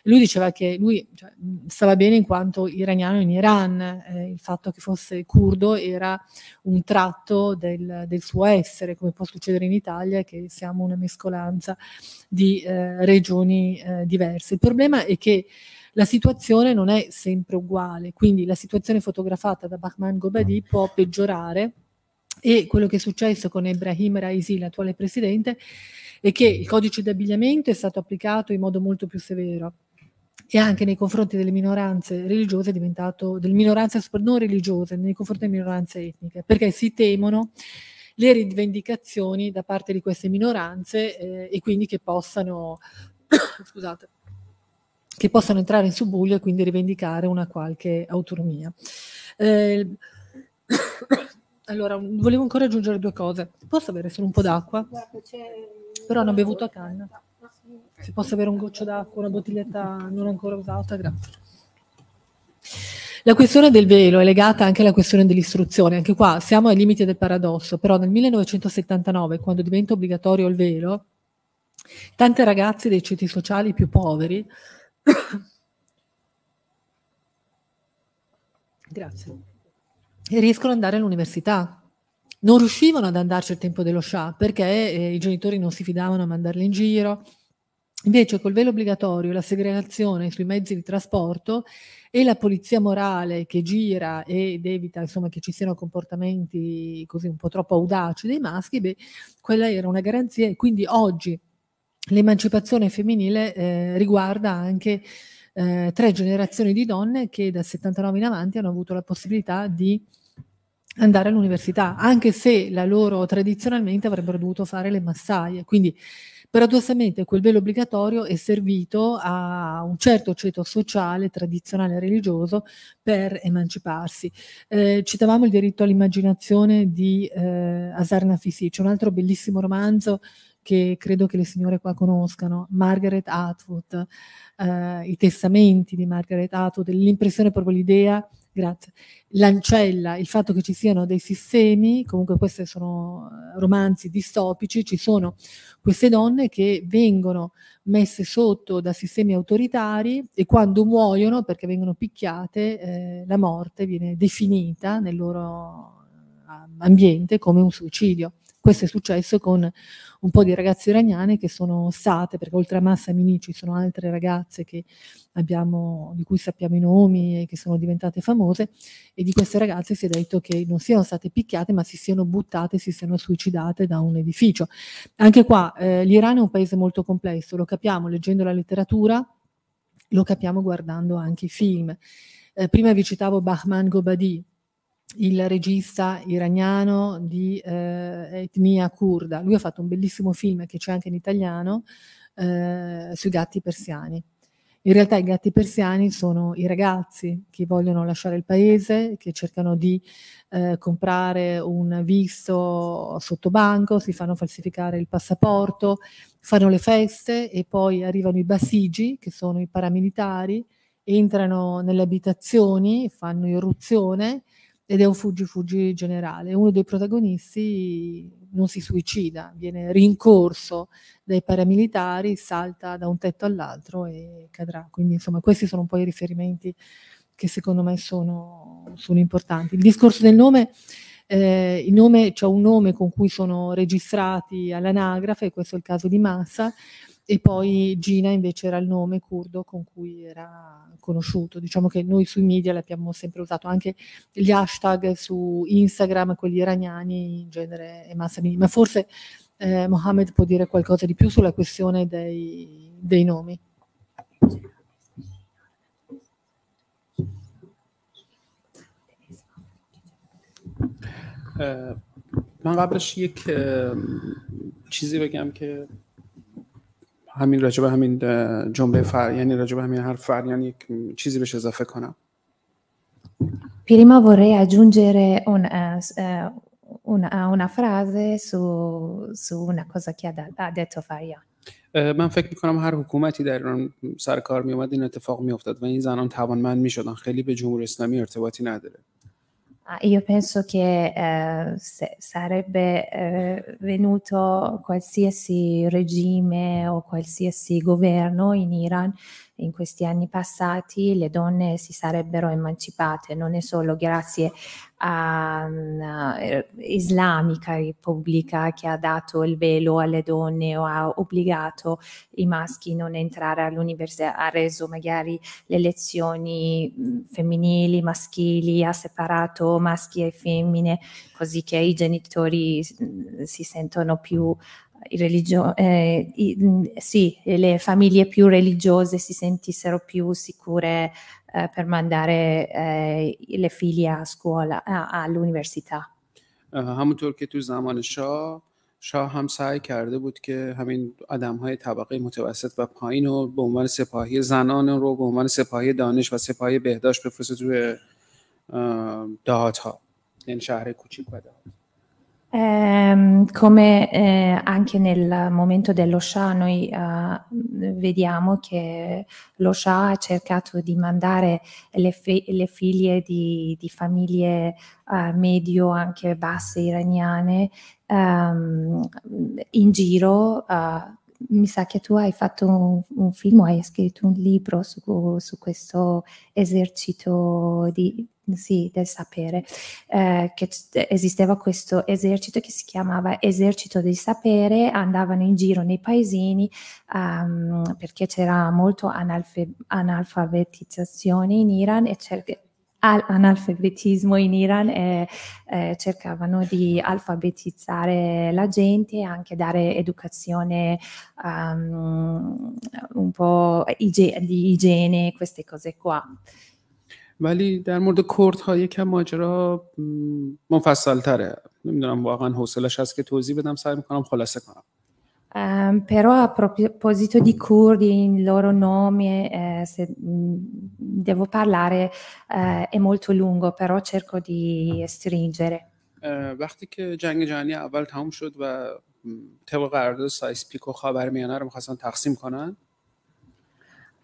Lui diceva che lui cioè, stava bene in quanto iraniano in Iran, eh, il fatto che fosse curdo era un tratto del, del, suo essere, come può succedere in Italia, che siamo una mescolanza di eh, regioni eh, diverse. Il problema è che la situazione non è sempre uguale, quindi la situazione fotografata da Bahman Gobadi mm. può peggiorare e quello che è successo con Ibrahim Raisi, l'attuale presidente, è che il codice di abbigliamento è stato applicato in modo molto più severo e anche nei confronti delle minoranze religiose è diventato, delle minoranze non religiose, nei confronti delle minoranze etniche, perché si temono le rivendicazioni da parte di queste minoranze eh, e quindi che possano, [coughs] scusate, che possano entrare in subbuglio e quindi rivendicare una qualche autonomia. Eh, [coughs] allora, volevo ancora aggiungere due cose. Posso avere solo un po' d'acqua? Però hanno bevuto a canna. Se posso avere un goccio d'acqua, una bottiglietta non ancora usata, grazie. La questione del velo è legata anche alla questione dell'istruzione, anche qua siamo ai limiti del paradosso, però nel 1979, quando diventa obbligatorio il velo, tante ragazze dei ceti sociali più poveri Grazie. E riescono ad andare all'università. Non riuscivano ad andarci al tempo dello scià perché eh, i genitori non si fidavano a mandarli in giro. Invece col velo obbligatorio, la segregazione sui mezzi di trasporto e la polizia morale che gira ed evita insomma, che ci siano comportamenti così un po' troppo audaci dei maschi, beh, quella era una garanzia e quindi oggi l'emancipazione femminile eh, riguarda anche eh, tre generazioni di donne che dal 79 in avanti hanno avuto la possibilità di andare all'università, anche se la loro tradizionalmente avrebbero dovuto fare le massaie. Quindi paradossalmente quel velo obbligatorio è servito a un certo ceto sociale, tradizionale e religioso per emanciparsi. Eh, citavamo il diritto all'immaginazione di eh, Asar Nafisi, c'è un altro bellissimo romanzo che credo che le signore qua conoscano, Margaret Atwood, eh, i testamenti di Margaret Atwood, l'impressione proprio l'idea, grazie, l'ancella, il fatto che ci siano dei sistemi, comunque questi sono eh, romanzi distopici, ci sono queste donne che vengono messe sotto da sistemi autoritari e quando muoiono, perché vengono picchiate, eh, la morte viene definita nel loro eh, ambiente come un suicidio questo è successo con un po' di ragazze iraniane che sono state, perché oltre a Massa Mini ci sono altre ragazze abbiamo, di cui sappiamo i nomi e che sono diventate famose, e di queste ragazze si è detto che non siano state picchiate, ma si siano buttate, si siano suicidate da un edificio. Anche qua eh, l'Iran è un paese molto complesso, lo capiamo leggendo la letteratura, lo capiamo guardando anche i film. Eh, prima vi citavo Bahman Gobadi, il regista iraniano di eh, etnia kurda. Lui ha fatto un bellissimo film che c'è anche in italiano eh, sui gatti persiani. In realtà i gatti persiani sono i ragazzi che vogliono lasciare il paese, che cercano di eh, comprare un visto sotto banco, si fanno falsificare il passaporto, fanno le feste e poi arrivano i basigi, che sono i paramilitari, entrano nelle abitazioni, fanno irruzione, ed è un fuggi fuggi generale. Uno dei protagonisti non si suicida, viene rincorso dai paramilitari, salta da un tetto all'altro e cadrà. Quindi insomma questi sono un po' i riferimenti che secondo me sono, sono importanti. Il discorso del nome, eh, c'è cioè un nome con cui sono registrati all'anagrafe, questo è il caso di Massa, e poi Gina invece era il nome curdo con cui era conosciuto. Diciamo che noi sui media l'abbiamo sempre usato, anche gli hashtag su Instagram, quelli iraniani in genere e massa minima. Forse eh, Mohammed può dire qualcosa di più sulla questione dei, dei nomi. Eh, من قبلش یک چیزی بگم که همین به همین جمله فر یعنی راجبه همین حرف فر یعنی چیزی بهش اضافه کنم Prima vorrei aggiungere un una, una frase su, su, una cosa che ha detto من فکر میکنم هر حکومتی در ایران سر کار می اومد این اتفاق می افتاد و این زنان توانمند می شدن خیلی به جمهوری اسلامی ارتباطی نداره Ah, io penso che eh, sarebbe eh, venuto qualsiasi regime o qualsiasi governo in Iran in questi anni passati le donne si sarebbero emancipate, non è solo grazie all'islamica eh, Repubblica che ha dato il velo alle donne o ha obbligato i maschi a non entrare all'università, ha reso magari le lezioni mm, femminili, maschili, ha separato maschi e femmine, così che i genitori mm, si sentono più i religio- eh, i, mm, sì, le famiglie più religiose si sentissero più sicure eh, per mandare eh, le figlie a scuola, all'università. Eh, همونطور که تو زمان شاه شاه هم سعی کرده بود که همین آدم های طبقه متوسط و پایین رو به عنوان سپاهی زنان رو به عنوان سپاهی دانش و سپاهی بهداشت بفرسته توی دهات ها یعنی شهر کوچیک و دهات Eh, come eh, anche nel momento dello dell'OSHA noi eh, vediamo che lo l'OSHA ha cercato di mandare le, fi le figlie di, di famiglie eh, medio anche basse iraniane ehm, in giro eh, mi sa che tu hai fatto un, un film, hai scritto un libro su, su questo esercito di, sì, del sapere, eh, che esisteva questo esercito che si chiamava esercito del sapere, andavano in giro nei paesini um, perché c'era molto analfe- analfabetizzazione in Iran e cer- analfabetismo in Iran e eh, cercavano di alfabetizzare la gente e anche dare educazione um, un po' ige- di igiene, queste cose qua. ولی در مورد کرد ها یکم ماجرا مفصل تره نمیدونم واقعا حوصلش هست که توضیح بدم سعی میکنم خلاصه کنم Um, però a proposito di curdi, il loro nome, eh, se mh, mhmm, devo parlare, eh, è molto lungo, però cerco di stringere. Eh, وقتی که جنگ جهانی اول تموم شد و طبق قرارداد سایس پیک و خاورمیانه رو میخواستن تقسیم کنن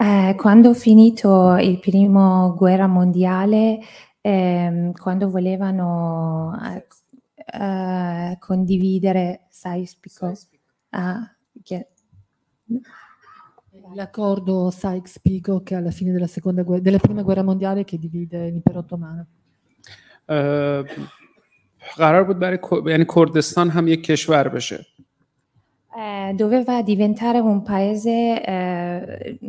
eh, quando finito il primo guerra mondiale eh, quando volevano eh, condividere Saispico a get L'accordo sykes pico che alla fine della, seconda guerra, della prima guerra mondiale che divide l'impero ottomano. قرار بود برای یعنی کردستان هم یک کشور بشه doveva diventare un paese eh,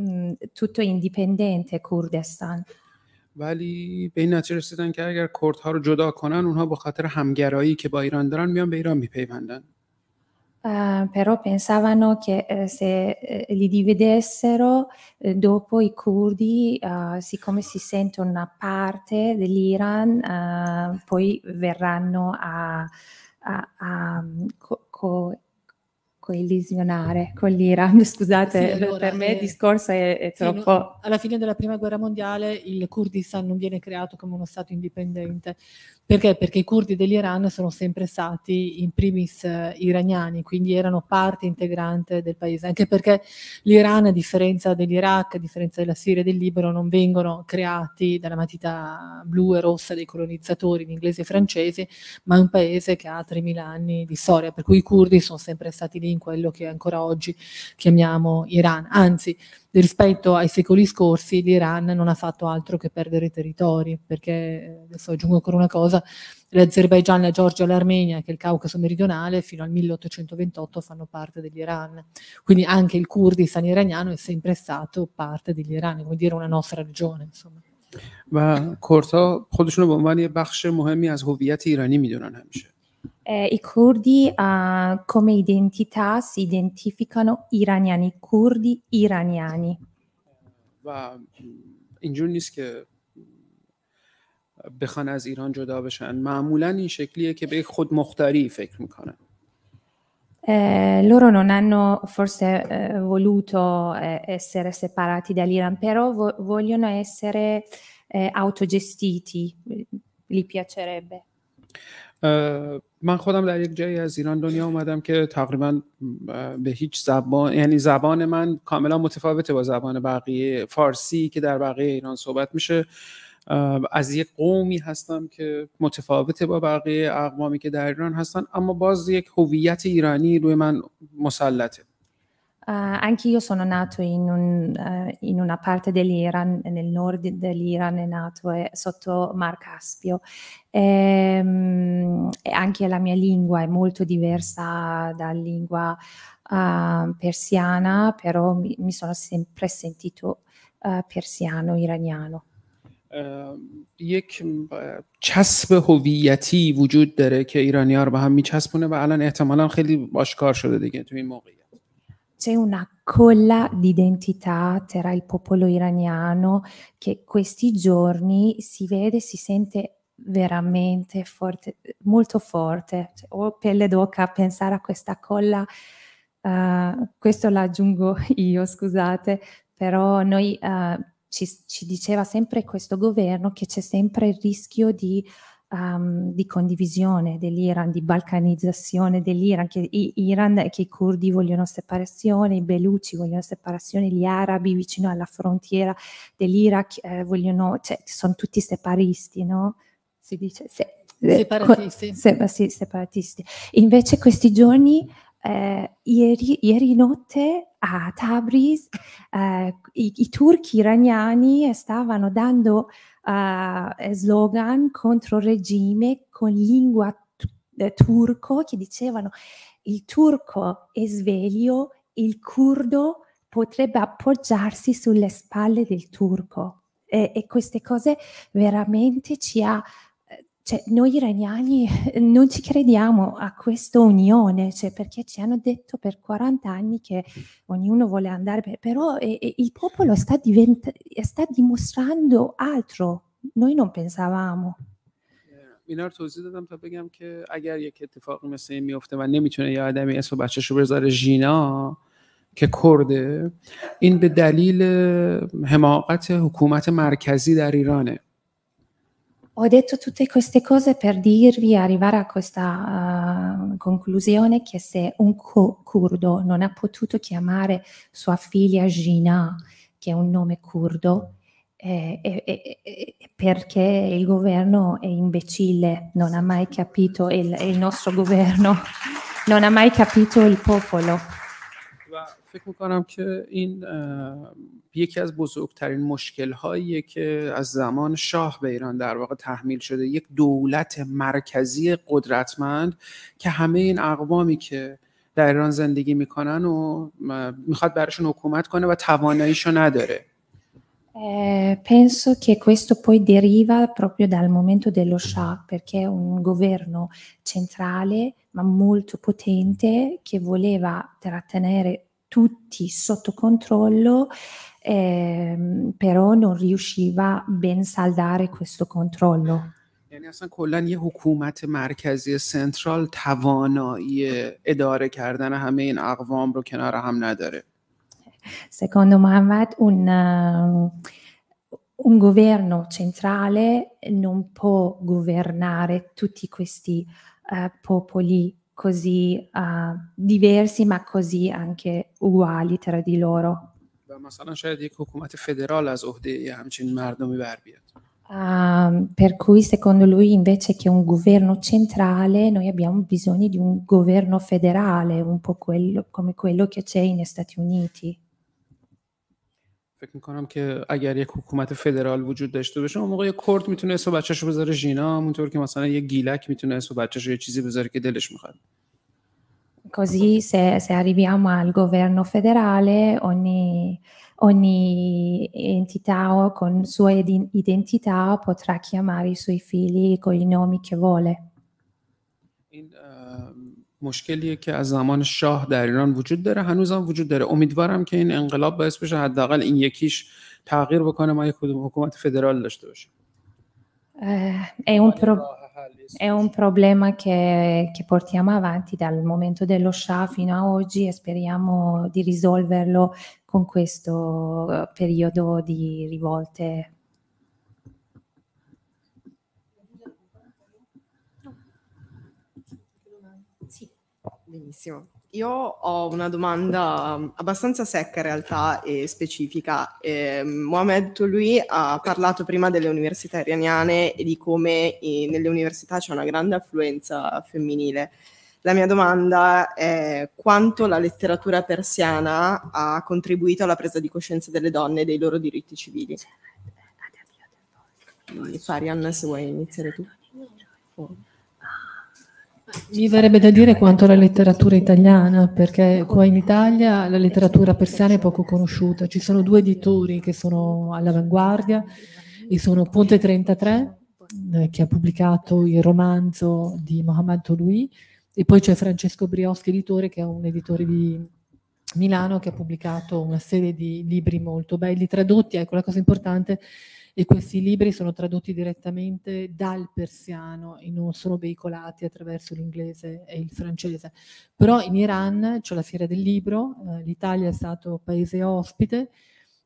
tutto indipendente Kurdistan ولی به این نتیجه رسیدن که اگر کردها رو جدا کنن اونها به خاطر همگرایی که با ایران دارن میان به ایران میپیوندن Uh, però pensavano che uh, se uh, li dividessero eh, dopo i curdi, ah, siccome si sentono una parte dell'Iran, ah, poi verranno a, a, a co- co- coelisionare con l'Iran. [laughs] Scusate, sì, allora, per me eh, il discorso è, è sì, troppo. No, alla fine della prima guerra mondiale il Kurdistan non viene creato come uno stato indipendente, perché? Perché i curdi dell'Iran sono sempre stati in primis eh, iraniani, quindi erano parte integrante del paese, anche perché l'Iran, a differenza dell'Iraq, a differenza della Siria e del Libano, non vengono creati dalla matita blu e rossa dei colonizzatori in inglese e francese, ma è un paese che ha 3.000 anni di storia, per cui i curdi sono sempre stati lì in quello che ancora oggi chiamiamo Iran. Anzi, rispetto ai secoli scorsi l'Iran non ha fatto altro che perdere territori, perché eh, adesso aggiungo ancora una cosa, l'Azerbaigian, la Georgia, l'Armenia, che è il Caucaso meridionale, fino al 1828 fanno parte dell'Iran. Quindi anche il Kurdistan iraniano è sempre stato parte dell'Iran, come dire una nostra regione. Insomma. و کردها خودشون رو به عنوان یه بخش مهمی از هویت ایرانی میدونن همیشه eh, I curdi eh, ah, come identità si identificano iraniani, curdi iraniani. و اینجور نیست که بخوان از ایران جدا بشن معمولا این شکلیه که به خود مختاری فکر میکنن eh, loro non hanno forse eh, voluto eh, essere separati dall'Iran, però vogliono essere autogestiti, gli piacerebbe. من خودم در یک جایی از ایران دنیا اومدم که تقریبا به هیچ زبان یعنی زبان من کاملا متفاوته با زبان بقیه فارسی که در بقیه ایران صحبت میشه از یک قومی هستم که متفاوته با بقیه اقوامی که در ایران هستن اما باز یک هویت ایرانی روی من مسلطه Uh, anche io sono nato in, un, uh, in una parte dell'Iran, nel nord dell'Iran è nato eh, sotto Mar Caspio e, um, e, anche la mia lingua è molto diversa dalla lingua uh, persiana, però mi, mi, sono sempre sentito persiano, iraniano. Ehm, یک چسب هویتی وجود داره که ایرانی ها رو به هم میچسبونه و الان احتمالا خیلی باشکار شده دیگه تو این موقعیت c'è una colla di identità tra il popolo iraniano che questi giorni si vede, si sente veramente forte, molto forte. Cioè, ho pelle d'oca a pensare a questa colla, uh, questo l'aggiungo [laughs] io, scusate, però noi uh, ci, ci, diceva sempre questo governo che c'è sempre il rischio di um, di condivisione dell'Iran, di balcanizzazione dell'Iran, che Iran, che i curdi vogliono separazione, i beluci vogliono separazione, gli arabi vicino alla frontiera dell'Iraq eh, vogliono, cioè sono tutti separisti, no? Si dice se, eh, separatisti. Se, sì, separatisti. Invece questi giorni eh, ieri, ieri, notte a Tabriz eh, i, i, turchi iraniani stavano dando eh, slogan contro il regime con lingua eh, turco che dicevano il turco è sveglio, il curdo potrebbe appoggiarsi sulle spalle del turco. E, e queste cose veramente ci ha cioè, noi iraniani eh, non ci crediamo a questa unione, cioè, perché ci hanno detto per 40 anni che ognuno vuole andare, però e, e il popolo sta, divent- eh, sta dimostrando altro, noi non pensavamo. اینا رو توضیح دادم تا بگم که اگر یک اتفاقی مثل این میفته و نمیتونه یه آدمی اسم بچهش رو بذاره ژینا که کرده این به دلیل حماقت حکومت مرکزی در ایرانه ho detto tutte queste cose per dirvi, arrivare a questa uh, conclusione che se un curdo non ha potuto chiamare sua figlia Gina, che è un nome curdo, eh, eh, eh, perché il governo è imbecille, non ha mai capito, il, il nostro governo non ha mai capito il popolo. فکر میکنم که این یکی از بزرگترین مشکل که از زمان شاه به ایران در واقع تحمیل شده یک دولت مرکزی قدرتمند که همه این اقوامی که در ایران زندگی میکنن و میخواد برشون حکومت کنه و تواناییشو نداره penso che questo poi deriva proprio dal momento dello Shah, perché è un governo centrale ma molto potente che voleva trattenere tutti sotto controllo, eh, però non riusciva ben saldare questo controllo. یعنی اصلا کلا یه حکومت مرکزی سنترال توانایی اداره کردن همه این اقوام رو کنار هم نداره secondo Muhammad un, um, un governo centrale non può governare tutti questi uh, popoli così uh, diversi ma così anche uguali tra di loro. مثلا eh. ehm, per cui secondo lui invece che un governo centrale noi abbiamo bisogno di un governo federale, un po' quello, come quello che c'è negli Stati Uniti. فکر میکنم که اگر یک حکومت فدرال وجود داشته باشه اون موقع یه کرد میتونه اسم بچه‌شو بذاره ژینا اونطور که مثلا یه گیلک میتونه اسم بچه‌شو یه چیزی بذاره که دلش میخواد Così se, se arriviamo al governo federale ogni, ogni entità con sua identità potrà chiamare i suoi figli con i nomi che vuole. Eh, مشکلیه که از زمان شاه در ایران وجود داره هنوزم وجود داره امیدوارم که این انقلاب باعث بشه حداقل این یکیش تغییر بکنه ما یک حکومت فدرال داشته باشیم è un, pro- è un problema che, che, portiamo avanti dal momento dello Shah fino a oggi e speriamo di risolverlo con questo periodo di rivolte Benissimo. Io ho una domanda um, abbastanza secca in realtà e specifica. Eh, Mohamed Tolui ha parlato prima delle università iraniane e di come eh, nelle università c'è una grande affluenza femminile. La mia domanda è quanto la letteratura persiana ha contribuito alla presa di coscienza delle donne e dei loro diritti civili. Farian, se vuoi iniziare tu. Oh. Mi verrebbe da dire quanto la letteratura italiana, perché qua in Italia la letteratura persiana è poco conosciuta. Ci sono due editori che sono all'avanguardia, e sono Ponte 33, eh, che ha pubblicato il romanzo di Mohammad Toloui, e poi c'è Francesco Brioschi, editore, che è un editore di Milano, che ha pubblicato una serie di libri molto belli tradotti. Ecco, la cosa importante è e questi libri sono tradotti direttamente dal persiano e non sono veicolati attraverso l'inglese e il francese. Però in Iran c'è la fiera del libro, eh, l'Italia è stato paese ospite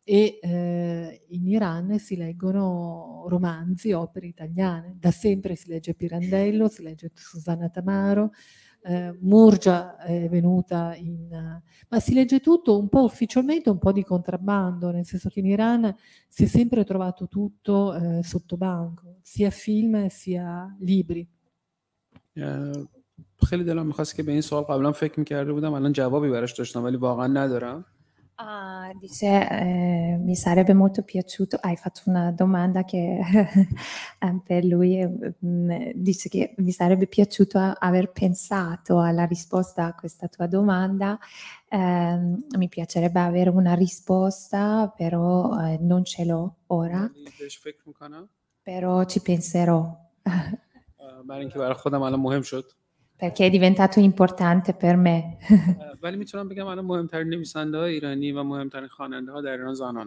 e eh, in Iran si leggono romanzi, opere italiane. Da sempre si legge Pirandello, si legge Susanna Tamaro, eh, Murgia è venuta in... ma si legge tutto un po' ufficialmente, un po' di contrabbando, nel senso che in Iran si è sempre trovato tutto eh, sotto banco, sia film sia libri. خیلی دلم میخواست که به این سوال قبلا فکر میکرده بودم الان جوابی براش داشتم ولی واقعا ندارم Ah, dice, eh, mi sarebbe molto piaciuto, hai fatto una domanda che [laughs] eh, per lui eh, mm, dice che mi sarebbe piaciuto aver pensato alla risposta a questa tua domanda, eh, mi piacerebbe avere una risposta, però eh, non ce l'ho ora, però ci penserò. برای اینکه برای خودم الان مهم شد perché è diventato importante per me. [laughs]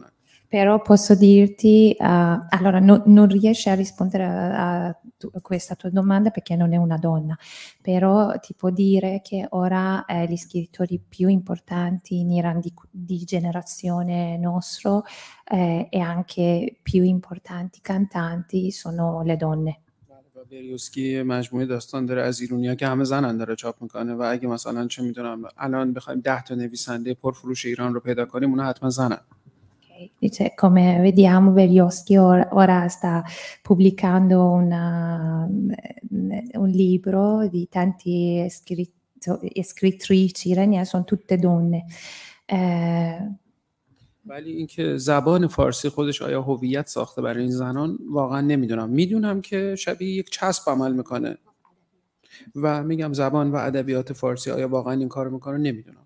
Eh, però posso dirti, uh, allora no, non riesci a rispondere a, a, tu, a, questa tua domanda perché non è una donna, però ti può dire che ora eh, gli scrittori più importanti in Iran di, di generazione nostro eh, e anche più importanti cantanti sono le donne. بریوسکی مجموعه داستان داره از ایرونیا که همه زنن داره چاپ میکنه و اگه مثلا چه میدونم الان بخوایم ده تا نویسنده پرفروش ایران رو پیدا کنیم اونا حتما زنن Dice, come vediamo, Berioschi ora, ora sta pubblicando una, um, un libro di tante scrittrici iraniane, sono tutte donne. Eh, ولی اینکه زبان فارسی خودش آیا هویت ساخته برای این زنان واقعا نمیدونم میدونم که شبیه یک چسب عمل میکنه و میگم زبان و ادبیات فارسی آیا واقعا این کار میکنه نمیدونم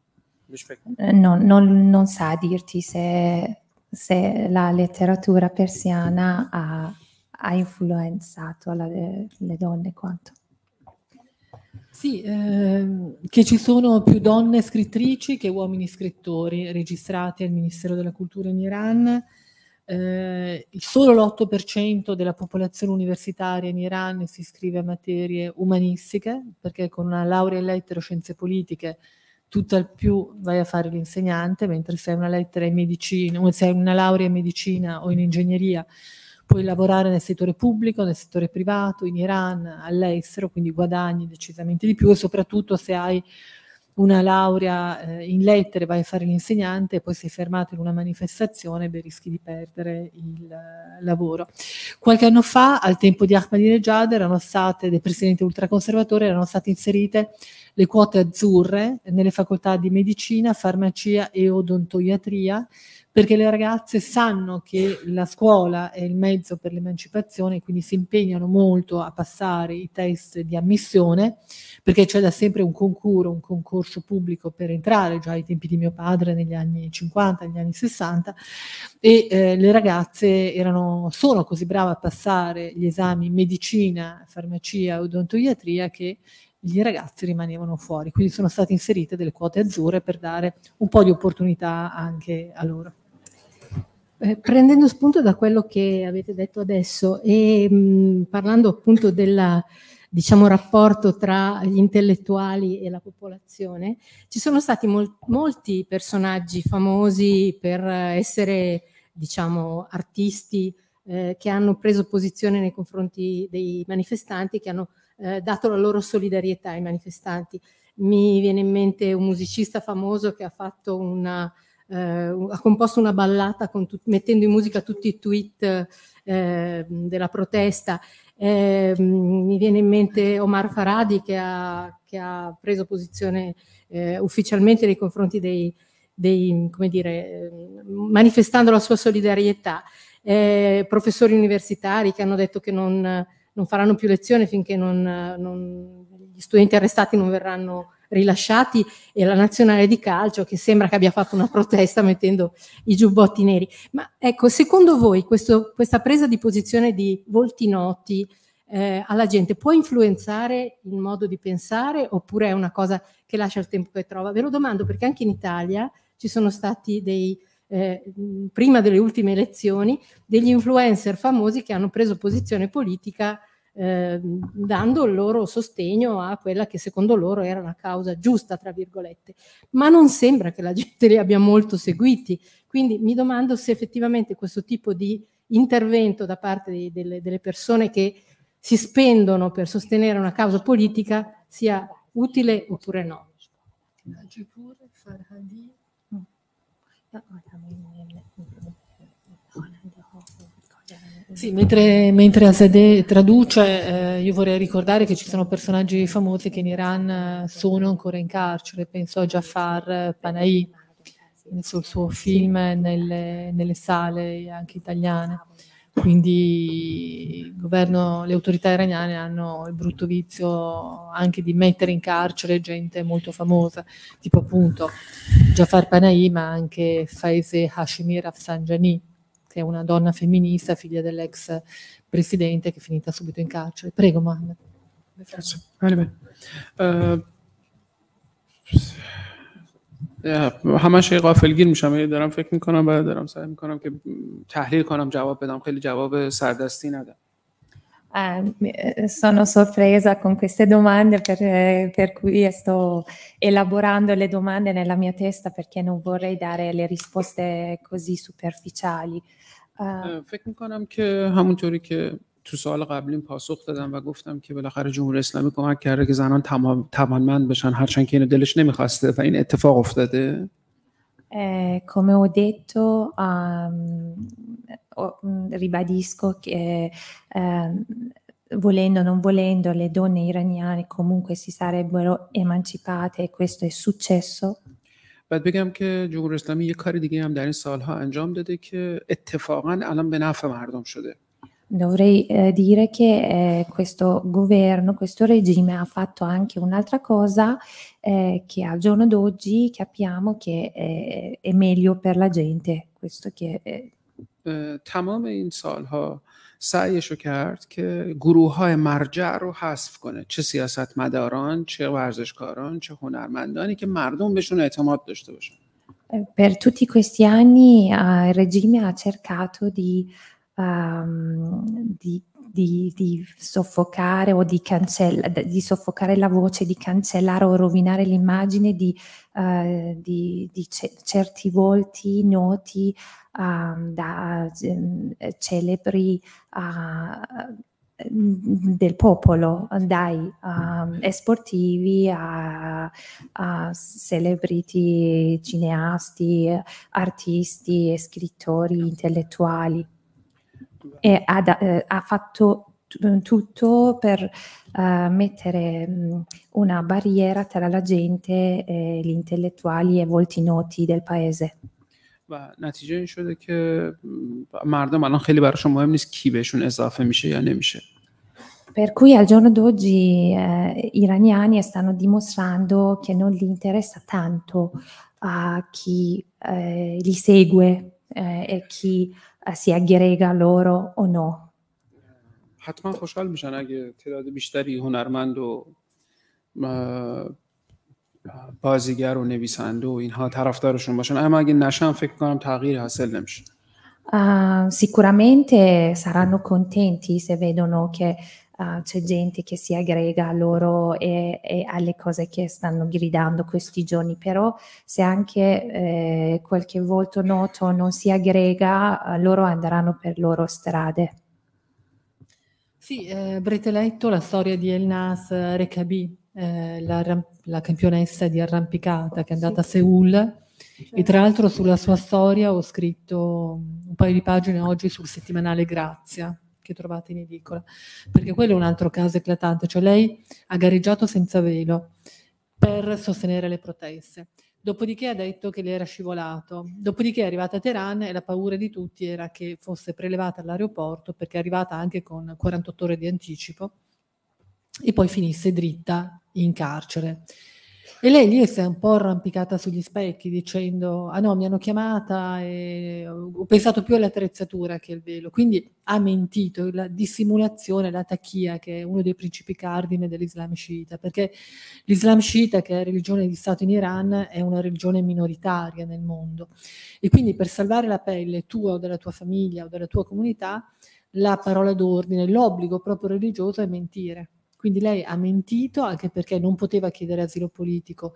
non, non, non sa dirti se, se la letteratura persiana ha, ha influenzato donne quanto. Sì, ehm, che ci sono più donne scrittrici che uomini scrittori registrati al Ministero della Cultura in Iran. Eh, solo l'8% della popolazione universitaria in Iran si iscrive a materie umanistiche, perché con una laurea in lettere o scienze politiche tutt'al più vai a fare l'insegnante, mentre se hai una, in medicina, se hai una laurea in medicina o in ingegneria puoi lavorare nel settore pubblico, nel settore privato, in Iran, all'estero, quindi guadagni decisamente di più e soprattutto se hai una laurea eh, in lettere, vai a fare l'insegnante e poi sei fermato in una manifestazione, beh, rischi di perdere il eh, lavoro. Qualche anno fa, al tempo di Ahmadinejad, erano state, del presidente ultraconservatore, erano state inserite le quote azzurre nelle facoltà di medicina, farmacia e odontoiatria perché le ragazze sanno che la scuola è il mezzo per l'emancipazione, quindi si impegnano molto a passare i test di ammissione, perché c'è da sempre un concurso, un concorso pubblico per entrare, già ai tempi di mio padre negli anni 50, negli anni 60, e eh, le ragazze erano, sono così brave a passare gli esami in medicina, farmacia, odontoiatria che gli ragazzi rimanevano fuori, quindi sono state inserite delle quote azzurre per dare un po' di opportunità anche a loro. Eh, prendendo spunto da quello che avete detto adesso e mh, mm, parlando appunto del diciamo, rapporto tra gli intellettuali e la popolazione, ci sono stati mol molti personaggi famosi per essere diciamo, artisti eh, che hanno preso posizione nei confronti dei manifestanti, che hanno eh, dato la loro solidarietà ai manifestanti. Mi viene in mente un musicista famoso che ha fatto una eh, ha composto una ballata tut- mettendo in musica tutti i tweet eh, della protesta. Eh, mi viene in mente Omar Faradi che ha, che ha preso posizione eh, ufficialmente nei confronti dei, dei come dire, eh, manifestando la sua solidarietà. Eh, professori universitari che hanno detto che non, non faranno più lezione finché non, non, gli studenti arrestati non verranno rilasciati e la nazionale di calcio che sembra che abbia fatto una [laughs] protesta mettendo i giubbotti neri. Ma ecco, secondo voi questo, questa presa di posizione di volti noti eh, alla gente può influenzare il modo di pensare oppure è una cosa che lascia il tempo che trova? Ve lo domando perché anche in Italia ci sono stati dei... Eh, prima delle ultime elezioni, degli influencer famosi che hanno preso posizione politica Ehm, dando il loro sostegno a quella che secondo loro era una causa giusta, tra virgolette. Ma non sembra che la gente li abbia molto seguiti, quindi mi domando se effettivamente questo tipo di intervento da parte di, delle, delle persone che si spendono per sostenere una causa politica sia utile oppure no. Grazie No, no, sì, mentre, mentre Azadeh traduce, eh, io vorrei ricordare che ci sono personaggi famosi che in Iran eh, sono ancora in carcere, penso a Jafar eh, Panahi, sul suo film nelle, nelle sale anche italiane. Quindi il governo, le autorità iraniane hanno il brutto vizio anche di mettere in carcere gente molto famosa, tipo appunto Jafar Panahi, ma anche Faize Hashemi Rafsanjani, che è una donna femminista, figlia dell'ex presidente che è finita subito in carcere. Prego Mohammed. Grazie. Bene, bene. Eh, eh, همه شی غافلگیر میشم دارم فکر میکنم و دارم سعی میکنم که تحلیل کنم جواب بدم خیلی جواب سردستی ندم sono sorpresa con queste domande per, eh، per, cui sto elaborando le domande nella mia testa perché non vorrei dare le risposte così superficiali. فکر میکنم که همونطوری که تو سال قبلیم پاسخ دادم و گفتم که بالاخره جمهوری اسلامی کمک کرده که زنان توانمند بشن هرچند که اینو دلش نمیخواسته و این اتفاق افتاده come ho detto, um, ribadisco che volendo o non volendo le donne iraniane comunque si sarebbero emancipate e questo è successo. باید بگم که جمهوری اسلامی یه کار دیگه هم در این سالها انجام داده که اتفاقا الان به نفع مردم شده Dovrei eh, dire che eh, questo governo, questo regime ha fatto anche un'altra cosa eh, che al giorno d'oggi capiamo che eh, è meglio per la gente. Questo che, in eh, این سالها سعیش رو کرد که گروه های مرجع رو حذف کنه چه سیاست مداران، چه ورزشکاران چه هنرمندانی که مردم بهشون اعتماد داشته باشن Per tutti questi anni eh, il regime ha cercato di um, di, di, di, soffocare o di, cancella, di soffocare la voce, di cancellare o rovinare l'immagine di, uh, di, di ce- certi volti noti uh, da uh, celebri eh, mm, del popolo, dai um, esportivi a, a celebrity, cineasti, artisti, scrittori, intellettuali e ha, eh, ha fatto eh, tutto per uh, mettere um, una barriera tra la gente, e gli intellettuali e volti noti del paese. و نتیجه این شده که مردم الان خیلی براشون مهم نیست کی بهشون اضافه میشه یا نمیشه Per cui al giorno d'oggi eh, iraniani stanno dimostrando che non gli interessa tanto a chi eh, li segue eh, e chi سی لورو او نو حتما خوشحال میشن اگه تعداد بیشتری هنرمند و بازیگر و نویسنده و اینها طرفدارشون باشن اما اگه نشن فکر کنم تغییر حاصل نمیشه Uh, sicuramente saranno contenti se vedono che Ah, c'è gente che si aggrega a loro e, e, alle cose che stanno gridando questi giorni, però se anche eh, qualche volto noto non si aggrega, eh, loro andranno per loro strade. Sì, eh, avrete letto la storia di Elnas eh, Rekabi, eh, la, la, campionessa di arrampicata che è andata sì. a Seoul e certo. tra l'altro sulla sua storia ho scritto un paio di pagine oggi sul settimanale Grazia, che trovate in edicola, perché quello è un altro caso eclatante, cioè lei ha gareggiato senza velo per sostenere le proteste. Dopodiché ha detto che le era scivolato. Dopodiché è arrivata a Teheran e la paura di tutti era che fosse prelevata all'aeroporto perché è arrivata anche con 48 ore di anticipo e poi finisse dritta in carcere. E lei lì si è un po' arrampicata sugli specchi dicendo, ah no, mi hanno chiamata e ho pensato più all'attrezzatura che al velo. Quindi ha mentito, la dissimulazione, la tachia, che è uno dei principi cardine dell'Islam sciita, perché l'Islam sciita, che è religione di Stato in Iran, è una religione minoritaria nel mondo. E quindi per salvare la pelle tua o della tua famiglia o della tua comunità, la parola d'ordine, l'obbligo proprio religioso è mentire quindi lei ha mentito anche perché non poteva chiedere asilo politico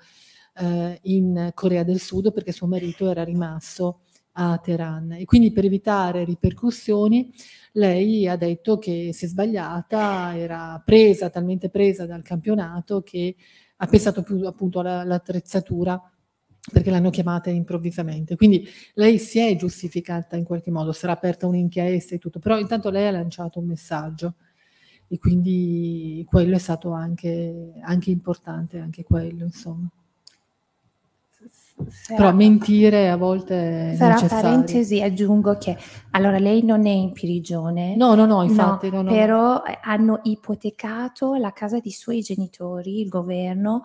eh, in Corea del Sud perché suo marito era rimasto a Teheran e quindi per evitare ripercussioni lei ha detto che si è sbagliata, era presa, talmente presa dal campionato che ha pensato più appunto all'attrezzatura perché l'hanno chiamata improvvisamente. Quindi lei si è giustificata in qualche modo, sarà aperta un'inchiesta e tutto, però intanto lei ha lanciato un messaggio e quindi quello è stato anche, anche importante, anche quello, insomma. Sarà, Però mentire a volte sarà necessario. parentesi, aggiungo che allora lei non è in prigione. No, no, no, infatti. No, no, no, però eh, hanno ipotecato la casa dei suoi genitori, il governo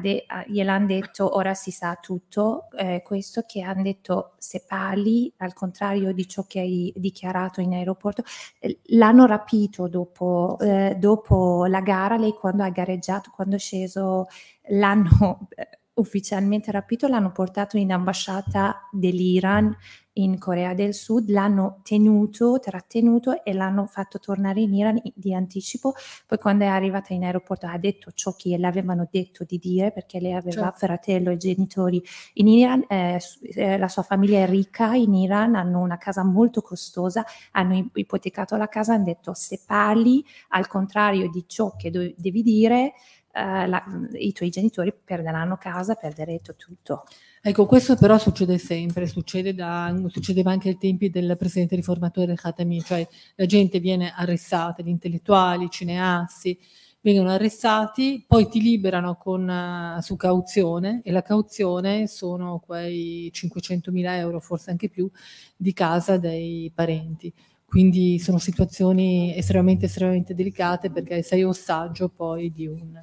de- ah, gliel'hanno detto ora si sa tutto, eh, questo che hanno detto se parli al contrario di ciò che hai dichiarato in aeroporto, eh, l'hanno rapito dopo, eh, dopo, la gara, lei quando ha gareggiato, quando è sceso, l'hanno eh, ufficialmente rapito, l'hanno portato in ambasciata dell'Iran in Corea del Sud, l'hanno tenuto, trattenuto e l'hanno fatto tornare in Iran di anticipo. Poi quando è arrivata in aeroporto ha detto ciò che le avevano detto di dire perché lei aveva certo. fratello e genitori in Iran, eh, eh la sua famiglia è ricca in Iran, hanno una casa molto costosa, hanno ipotecato la casa, hanno detto se parli al contrario di ciò che devi dire eh, la, i tuoi genitori perderanno casa, perderete tutto. Ecco, questo però succede sempre, succede da, succedeva anche ai tempi del presidente riformatore Khatami, cioè la gente viene arrestata, gli intellettuali, i cineasti, vengono arrestati, poi ti liberano con, eh, su cauzione e la cauzione sono quei 500.000 euro, forse anche più, di casa dei parenti. Quindi sono situazioni estremamente, estremamente delicate perché sei ostaggio poi di un,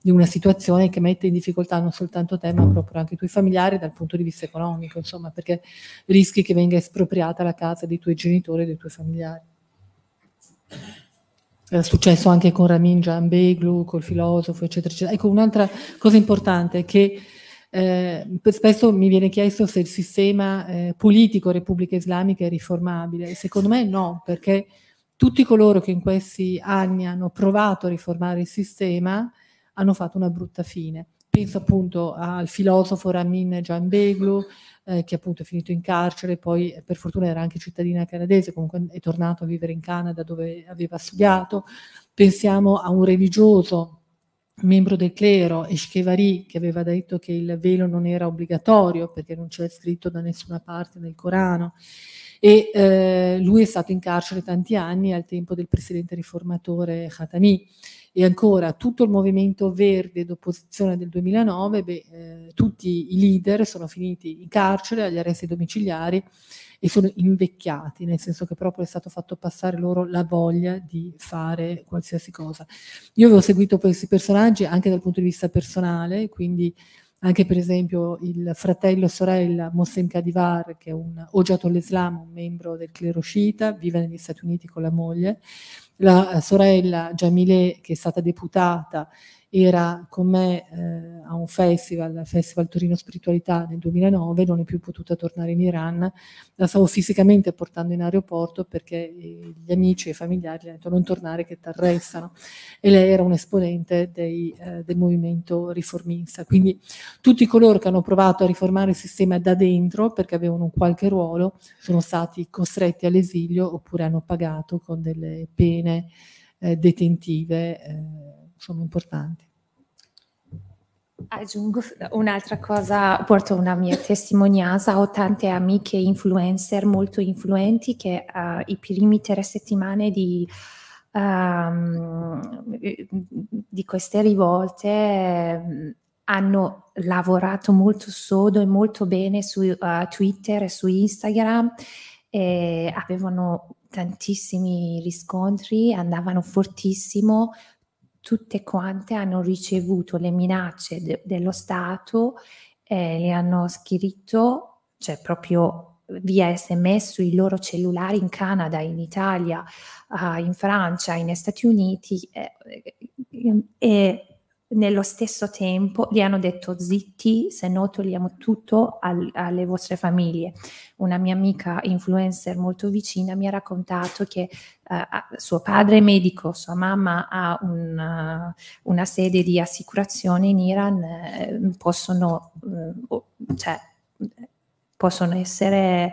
di una situazione che mette in difficoltà non soltanto te, ma proprio anche i tuoi familiari dal punto di vista economico, insomma, perché rischi che venga espropriata la casa dei tuoi genitori e dei tuoi familiari. È successo anche con Ramin Giambeglu, col filosofo, eccetera, eccetera. Ecco, un'altra cosa importante è che eh, spesso mi viene chiesto se il sistema eh, politico Repubblica Islamica è riformabile. Secondo me no, perché tutti coloro che in questi anni hanno provato a riformare il sistema hanno fatto una brutta fine. Penso appunto al filosofo Ramin Gianbeglu, eh, che appunto è finito in carcere, poi eh, per fortuna era anche cittadina canadese, comunque è tornato a vivere in Canada dove aveva studiato. Pensiamo a un religioso membro del clero, Eshkevari, che aveva detto che il velo non era obbligatorio perché non c'è scritto da nessuna parte nel Corano. E eh, lui è stato in carcere tanti anni al tempo del presidente riformatore Khatami e ancora tutto il movimento verde d'opposizione del 2009, beh, eh, tutti i leader sono finiti in carcere, agli arresti domiciliari e sono invecchiati, nel senso che proprio è stato fatto passare loro la voglia di fare qualsiasi cosa. Io avevo seguito questi personaggi anche dal punto di vista personale, quindi anche per esempio il fratello e sorella Mohsen Kadivar, che è un oggetto all'Islam, un membro del clero sciita, vive negli Stati Uniti con la moglie, la eh, sorella Jamile, che è stata deputata era con me eh, a un festival, Festival Torino Spiritualità nel 2009, non è più potuta tornare in Iran, la stavo fisicamente portando in aeroporto perché eh, gli amici e i familiari le hanno detto non tornare che ti arrestano e lei era un esponente dei, eh, del movimento riformista. Quindi tutti coloro che hanno provato a riformare il sistema da dentro perché avevano un qualche ruolo sono stati costretti all'esilio oppure hanno pagato con delle pene eh, detentive eh, sono importanti. Aggiungo un'altra cosa, porto una mia testimonianza, ho tante amiche influencer molto influenti che uh, i primi tre settimane di, um, di queste rivolte mm, hanno lavorato molto sodo e molto bene su uh, Twitter e su Instagram e avevano tantissimi riscontri, andavano fortissimo, tutte quante hanno ricevuto le minacce de- dello Stato, eh, le hanno scritto, cioè proprio via sms sui loro cellulari in Canada, in Italia, uh, in Francia, negli Stati Uniti. Eh, eh, nello stesso tempo gli hanno detto zitti, se no togliamo tutto al, alle vostre famiglie. Una mia amica influencer molto vicina mi ha raccontato che uh, suo padre è medico, sua mamma ha un, uh, una sede di assicurazione in Iran, eh, possono, eh, cioè, possono essere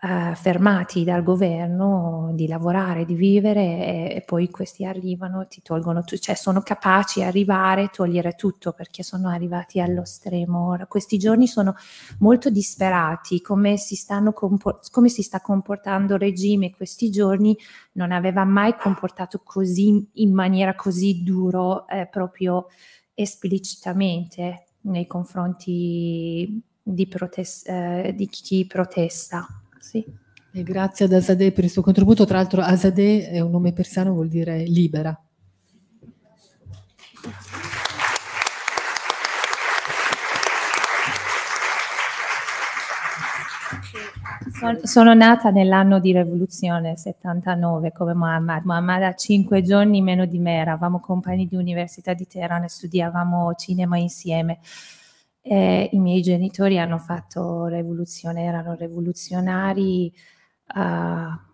eh, fermati dal governo di lavorare, di vivere e, e poi questi arrivano, ti tolgono, tu, cioè sono capaci di arrivare, e togliere tutto perché sono arrivati allo stremo. Ora, questi giorni sono molto disperati, come si, compo- come si sta comportando il regime questi giorni non aveva mai comportato così, in maniera così duro, eh, proprio esplicitamente nei confronti di, protes- eh, di chi protesta. Sì. E grazie ad Azadeh per il suo contributo. Tra l'altro Azadeh è un nome persiano, vuol dire libera. Sono nata nell'anno di rivoluzione 79 come Muhammad. Muhammad ha cinque giorni meno di me, eravamo compagni di Università di Teheran e studiavamo cinema insieme. Eh, I miei genitori hanno fatto rivoluzione, erano rivoluzionari, uh,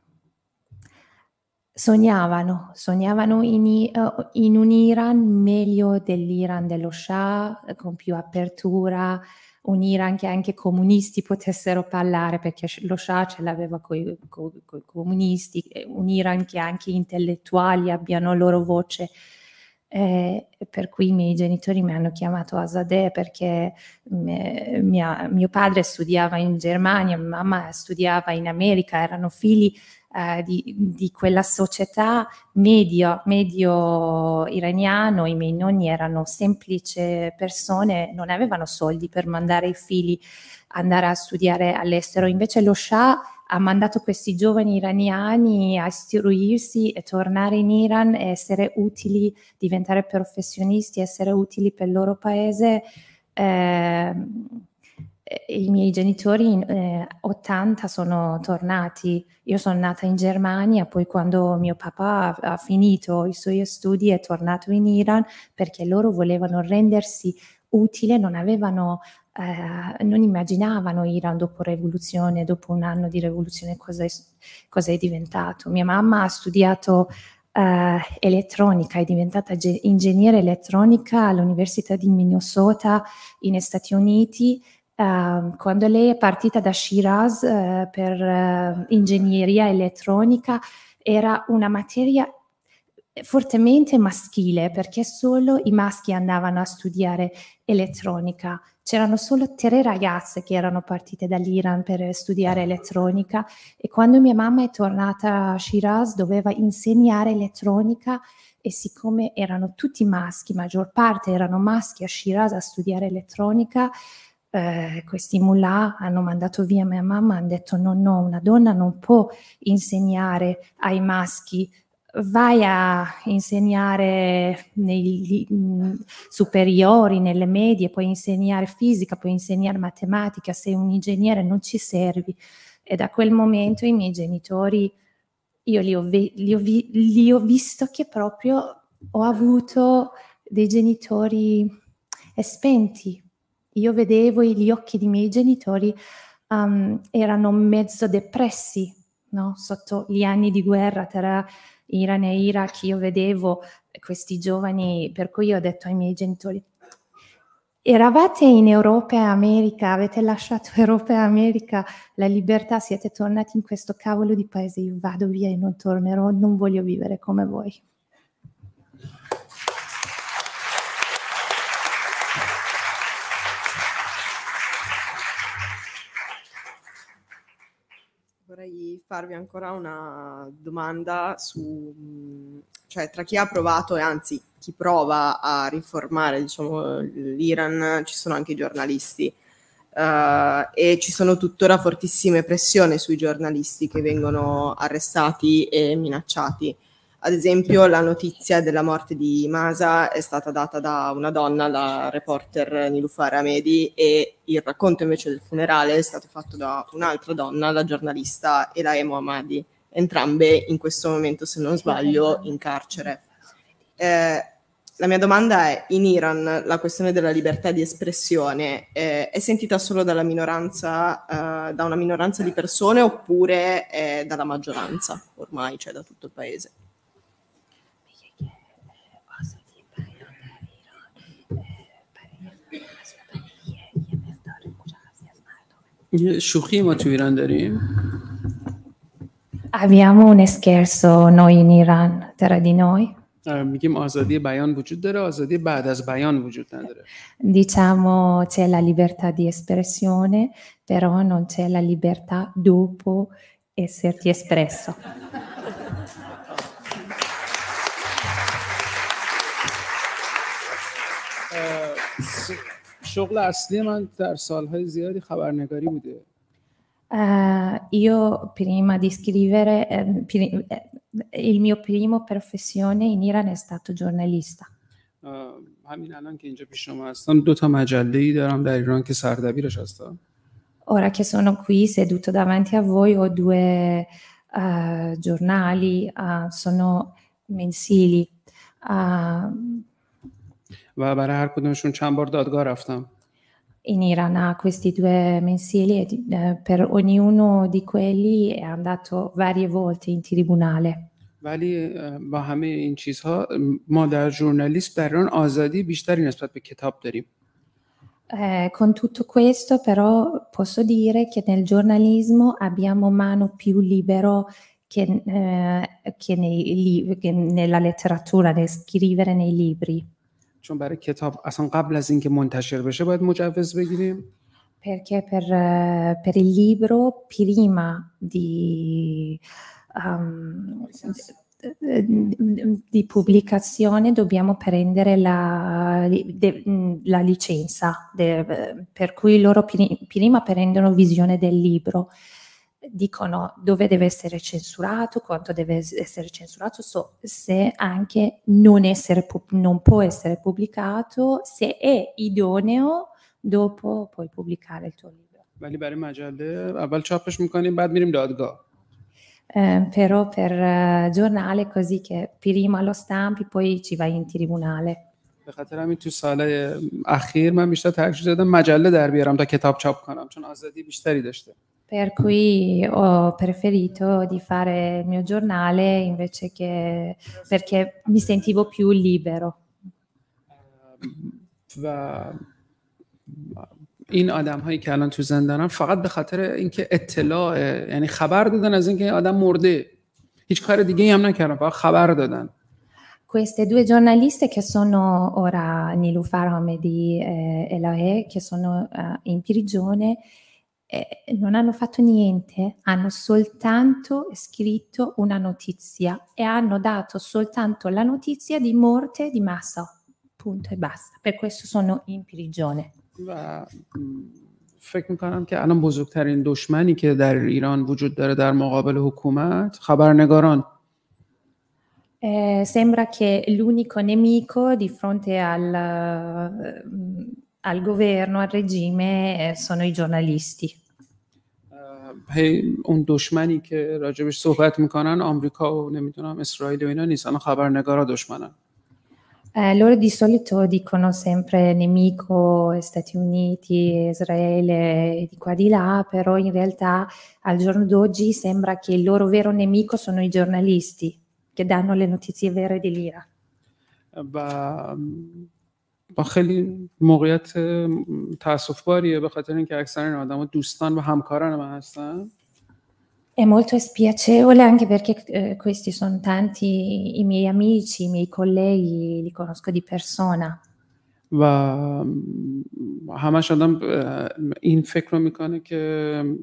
sognavano, sognavano in, uh, in, un Iran meglio dell'Iran dello Shah, con più apertura, un Iran che anche i comunisti potessero parlare, perché lo Shah ce l'aveva con i comunisti, un Iran che anche gli intellettuali abbiano la loro voce eh, per cui i miei genitori mi hanno chiamato Asadeh perché me, mia, mio padre studiava in Germania, mia mamma studiava in America, erano figli eh, di, di, quella società medio, medio iraniano, i miei nonni erano semplici persone, non avevano soldi per mandare i figli andare a studiare all'estero, invece lo Shah ha mandato questi giovani iraniani a istruirsi e tornare in Iran e essere utili, diventare professionisti, essere utili per il loro paese. Ehm, eh, i miei genitori eh, 80 sono tornati, io sono nata in Germania, poi quando mio papà ha, ha finito i suoi studi è tornato in Iran perché loro volevano rendersi utile, non avevano eh, non immaginavano Iran dopo la rivoluzione, dopo un anno di rivoluzione cosa è, cosa è diventato. Mia mamma ha studiato eh, elettronica, è diventata ge- ingegnere elettronica all'Università di Minnesota negli Stati Uniti Uh, quando lei è partita da Shiraz uh, per uh, ingegneria elettronica era una materia fortemente maschile perché solo i maschi andavano a studiare elettronica c'erano solo tre ragazze che erano partite dall'Iran per studiare elettronica e quando mia mamma è tornata a Shiraz doveva insegnare elettronica e siccome erano tutti maschi, maggior parte erano maschi a Shiraz a studiare elettronica, eh, questi mullah hanno mandato via mia mamma, hanno detto no, no, una donna non può insegnare ai maschi vai a insegnare nei mm, superiori, nelle medie, puoi insegnare fisica, puoi insegnare matematica, sei un ingegnere, non ci servi. E da quel momento i miei genitori, io li ho, li ho, li ho visto che proprio ho avuto dei genitori eh, spenti. Io vedevo gli occhi dei miei genitori um, erano mezzo depressi no? sotto gli anni di guerra tra Iran e Iraq, io vedevo questi giovani, per cui ho detto ai miei genitori, eravate in Europa e America, avete lasciato [laughs] Europa e America, la libertà, siete tornati in questo cavolo di paese, io vado via e non tornerò, non voglio vivere come voi. vorrei farvi ancora una domanda su, cioè, tra chi ha provato e anzi chi prova a riformare diciamo, l'Iran, ci sono anche i giornalisti. Uh, e ci sono tuttora fortissime pressioni sui giornalisti che vengono arrestati e minacciati. Ad esempio la notizia della morte di Masa è stata data da una donna, la reporter Nilufar Amedi, e il racconto invece del funerale è stato fatto da un'altra donna, la giornalista Elaemo Amadi, entrambe in questo momento, se non sbaglio, in carcere. Eh, la mia domanda è, in Iran la questione della libertà di espressione eh, è sentita solo dalla minoranza, eh, da una minoranza di persone oppure dalla maggioranza ormai, cioè da tutto il paese? یه شوخی ما تو ایران داریم Abbiamo un scherzo noi in Iran tra di noi. میگیم آزادی بیان وجود داره آزادی بعد از بیان وجود نداره Diciamo c'è la libertà di espressione, però non c'è la libertà dopo esserti espresso. Eh, شغل اصلی من در سالهای زیادی خبرنگاری بوده io prima di scrivere, il mio primo professione in Iran è stato giornalista. همین الان که اینجا پیش شما هستم دو تا مجله ای دارم در ایران که سردبیرش هستم. Ora che sono qui seduto davanti a voi ho due uh, giornali, sono mensili. و برای هر کدومشون چند بار دادگاه رفتم in Iran ha questi due mensili e eh, per ognuno di quelli è andato varie volte in tribunale. ولی eh, با همه این چیزها ما در ژورنالیسم در ایران آزادی بیشتری نسبت به کتاب داریم. Eh, con tutto questo però posso dire che nel giornalismo abbiamo mano più libero che, eh, che, nei, che nella letteratura, nel scrivere nei libri. چون برای کتاب اصلا قبل از اینکه منتشر بشه باید مجوز بگیریم perché per, eh, per il libro prima di um, di pubblicazione dobbiamo prendere la, de, mm, la licenza, de, per cui loro prima prendono visione del libro dicono dove deve essere censurato, quanto deve essere censurato, so se anche non, essere, non può essere pubblicato, se è idoneo, dopo puoi pubblicare il tuo libro. ولی برای مجله اول چاپش میکنیم بعد میریم دادگاه eh, però per uh, giornale così che prima lo stampi poi ci vai in tribunale به خاطر همین تو سال اخیر من بیشتر ترجیح دادم مجله در بیارم تا کتاب چاپ کنم چون آزادی بیشتری داشته per cui ho preferito di fare il mio giornale invece che perché mi sentivo più libero. و این آدم هایی که الان تو زندانن فقط به خاطر اینکه اطلاع یعنی خبر دادن از اینکه آدم مرده هیچ کار دیگه هم نکردن فقط خبر دادن queste due giornaliste che sono ora Nilufar Hamedi e eh, Elahe che sono eh, in prigione eh, non hanno fatto niente, hanno soltanto scritto una notizia e hanno dato soltanto la notizia di morte di Massa. Punto e basta. Per questo sono in prigione. Mm, فکر میکنم که الان بزرگترین دشمنی که در ایران وجود داره در مقابل حکومت خبرنگاران eh, sembra che l'unico nemico di fronte al, mm, al governo, al regime, eh, sono i giornalisti. اون دشمنی که راجبش صحبت میکنن آمریکا و نمیدونم اسرائیل و اینا نیست الان خبرنگارا دشمنن Eh, loro di solito dicono sempre nemico Stati Uniti, Israele, e di qua di là, però in realtà al giorno d'oggi sembra che il loro vero nemico sono i giornalisti che danno le notizie vere dell'Ira. و eh, خیلی موقعیت تاسف باریه به خاطر اینکه اکثر این آدما دوستان و همکاران من هستن امول molto spiacevole anche perché eh, questi سون تانتی ای می دی و mm, همش آدم این فکر رو میکنه که mm,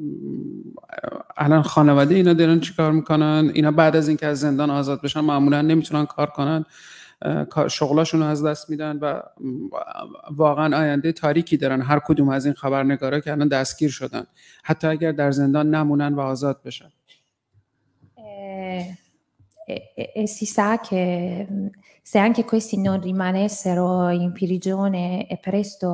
الان خانواده اینا دارن چیکار میکنن اینا بعد از اینکه از زندان آزاد بشن معمولا نمیتونن کار کنن شغلاشون رو از دست میدن و واقعا آینده تاریکی دارن هر کدوم از این خبرنگارا که الان دستگیر شدن حتی اگر در زندان نمونن و آزاد بشن e, si sa che se anche questi non rimanessero in prigione e presto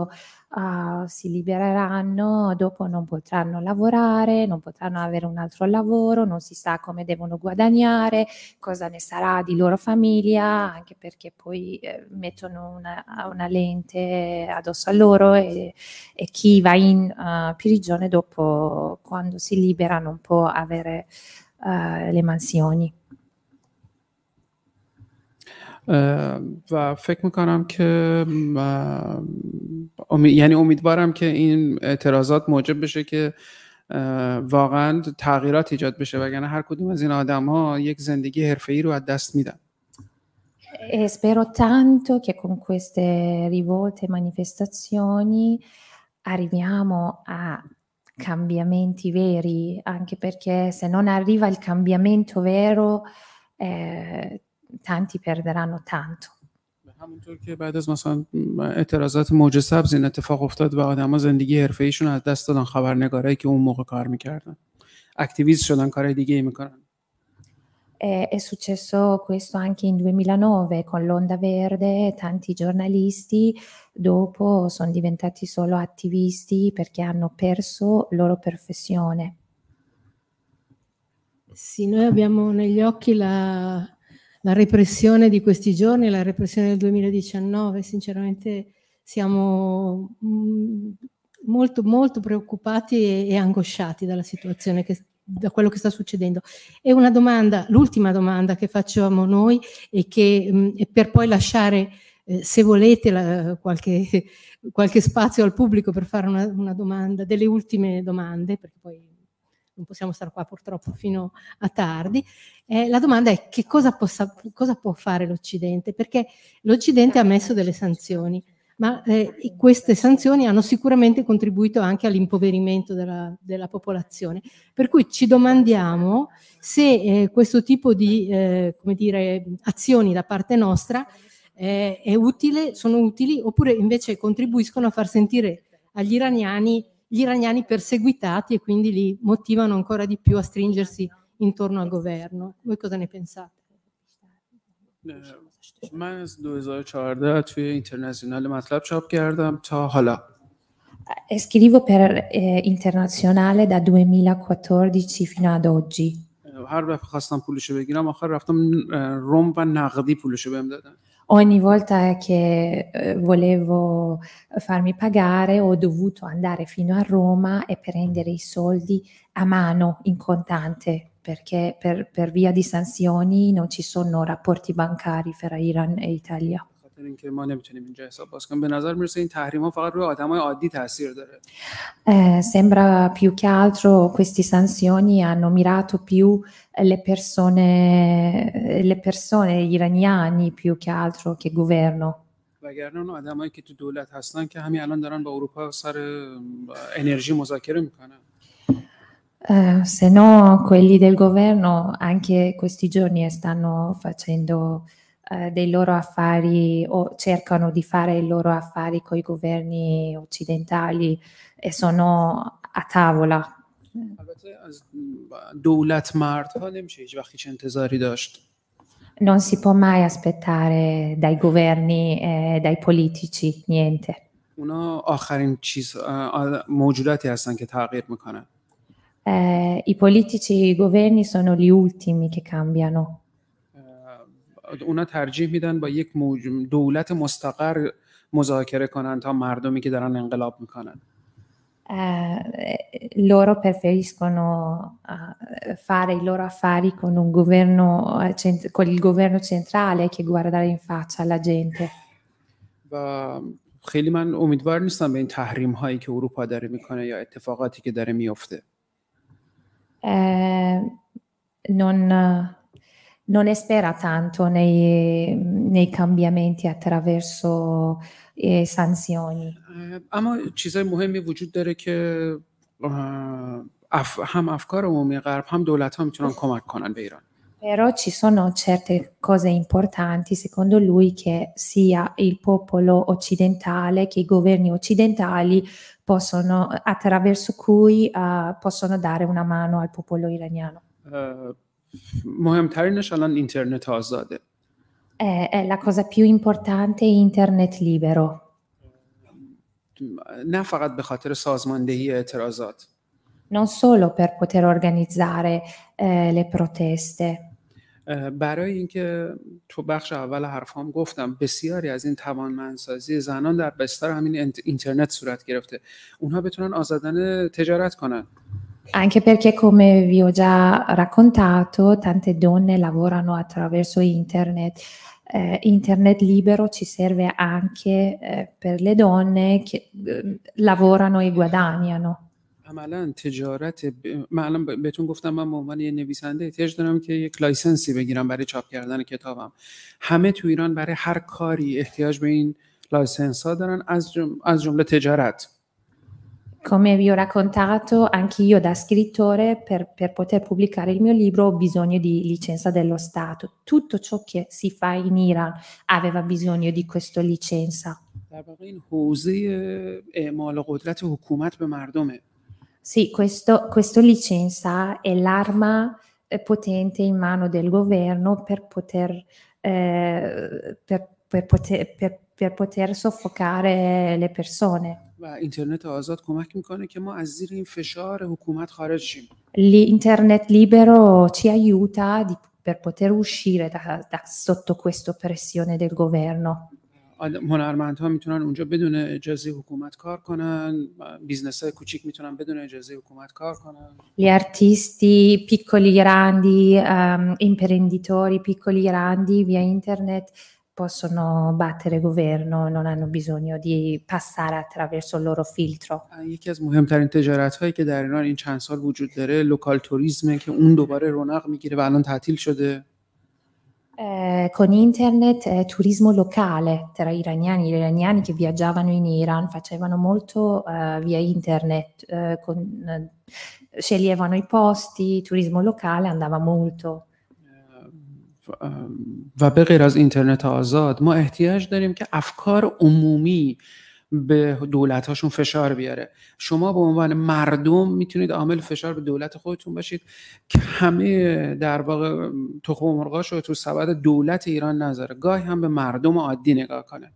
uh, si libereranno, dopo non potranno lavorare, non potranno avere un altro lavoro, non si sa come devono guadagnare, cosa ne sarà di loro famiglia, anche perché poi eh, mettono una, una, lente addosso a loro e, e chi va in uh, prigione dopo, quando si libera, non può avere uh, le mansioni. و فکر میکنم که امی... یعنی امیدوارم که این اعتراضات موجب بشه که واقعا تغییرات ایجاد بشه وگرنه هر کدوم از این آدم ها یک زندگی حرفه ای رو از دست میدن Espero tanto che con queste rivolte manifestazioni arriviamo a cambiamenti veri, anche perché se non arriva il cambiamento vero eh, tanti perderanno tanto. همونطور که بعد از مثلا اعتراضات موج سبز این اتفاق افتاد و آدما زندگی حرفه ایشون از دست دادن خبرنگارایی که اون موقع کار میکردن اکتیویست شدن کارهای دیگه ای میکنن È successo questo anche in 2009 con l'Onda Verde, tanti giornalisti dopo sono diventati solo attivisti perché hanno perso loro professione. Sì, noi abbiamo negli occhi la, la repressione di questi giorni, la repressione del 2019, sinceramente siamo mm, molto, molto preoccupati e, e angosciati dalla situazione che da quello che sta succedendo. E una domanda, l'ultima domanda che facciamo noi e che mh, mm, e per poi lasciare, eh, se volete, la, qualche, qualche, spazio al pubblico per fare una, una domanda, delle ultime domande, perché poi non possiamo stare qua purtroppo fino a tardi, eh, la domanda è che cosa, possa, cosa può fare l'Occidente? Perché l'Occidente ha messo delle sanzioni, ma eh, queste sanzioni hanno sicuramente contribuito anche all'impoverimento della, della, popolazione. Per cui ci domandiamo se eh, questo tipo di eh, dire, azioni da parte nostra eh, utile, sono utili oppure invece contribuiscono a far sentire agli iraniani gli iraniani perseguitati e quindi li motivano ancora di più a stringersi intorno al governo. Voi cosa ne pensate? Eh, eh, scrivo per eh, internazionale da 2014 fino ad oggi. Eh, هر وقت خواستم پولشو بگیرم آخر رفتم روم و نقدی پولشو بهم دادن ogni volta che eh, volevo eh, farmi pagare ho dovuto andare fino a Roma e prendere i soldi a mano in contante perché per, per via di sanzioni non ci sono rapporti bancari fra Iran e Italia. خاطر اینکه ما نمیتونیم اینجا حساب باز کنیم به نظر میرسه این تحریم ها فقط روی آدمای عادی تاثیر داره sembra più che altro queste sanzioni hanno mirato più le persone le persone iraniani più che altro che governo وگرنه اون آدمایی که تو دولت هستن که همین الان دارن با اروپا سر انرژی مذاکره میکنن Uh, se no quelli del governo anche questi giorni stanno facendo eh, dei loro affari o cercano di fare i loro affari con i governi occidentali e sono a tavola. Mm, non si può mai aspettare dai governi e dai politici niente. اونا آخرین چیز موجوداتی هستن که تغییر میکنن. I politici, i governi sono gli ultimi che cambiano. اونا ترجیح میدن با یک دولت مستقر مذاکره کنن تا مردمی که دارن انقلاب میکنن loro preferiscono fare i loro affari con, un governo, con il governo centrale che guardare in faccia la و خیلی من امیدوار نیستم به این تحریم هایی که اروپا داره میکنه یا اتفاقاتی که داره میفته. non non spera tanto nei, nei cambiamenti attraverso eh, sanzioni. Eh, اما چیزای مهمی وجود داره که اف هم افکار عمومی غرب هم دولت ها میتونن کمک کنن به ایران Però ci sono certe cose importanti, secondo lui, che sia il popolo occidentale che i governi occidentali possono, attraverso cui uh, possono dare una mano al popolo iraniano. Uh, مهمترینش الان اینترنت آزاده è la cosa più importante internet libero نه فقط به خاطر سازماندهی اعتراضات non solo per poter organizzare eh, le proteste eh, برای اینکه تو بخش اول حرفام گفتم بسیاری از این توانمندسازی زنان در بستر همین اینترنت صورت گرفته اونها بتونن آزادانه تجارت کنن Anche perché, come vi ho già raccontato, tante donne lavorano attraverso internet. Eh, internet libero ci serve anche eh, per le donne che eh, lavorano e guadagnano. عملا تجارت ب... من الان بهتون گفتم من به عنوان یه نویسنده احتیاج دارم که یک لایسنسی بگیرم برای چاپ کردن کتابم همه تو ایران برای هر کاری احتیاج به این لایسنس ها دارن از جمله تجارت come vi ho raccontato, anche io da scrittore, per, per, poter pubblicare il mio libro, ho bisogno di licenza dello Stato. Tutto ciò che si fa in Iran aveva bisogno di questa licenza. Eh, sì, questo, questa licenza è l'arma eh, potente in mano del governo per poter, eh, per, per poter, per, per poter soffocare le persone. اینترنت آزاد کمک میکنه che ma از زیر این فشار حکومت خارج شیم l'internet libero ci aiuta di, per poter uscire da, da, sotto questa oppressione del governo هنرمندها میتونن اونجا بدون اجازه حکومت کار کنن بیزنس های کوچیک میتونن بدون اجازه حکومت کار کنن gli artisti piccoli grandi um, imprenditori piccoli grandi via internet possono battere governo, non hanno bisogno di passare attraverso il loro filtro. یکی از مهمترین تجارت هایی که در ایران این چند سال وجود داره لوکال توریسمه که اون دوباره رونق میگیره و الان تعطیل شده con internet eh, turismo locale tra iraniani. Gli iraniani che viaggiavano in Iran facevano molto eh, via internet, eh, con, eh, sceglievano i posti, turismo locale andava molto. و به غیر از اینترنت آزاد ما احتیاج داریم که افکار عمومی به دولت هاشون فشار بیاره شما به عنوان مردم میتونید عامل فشار به دولت خودتون باشید که همه در واقع تخم مرغاش تو سبد دولت ایران نذاره گاهی هم به مردم عادی نگاه کنه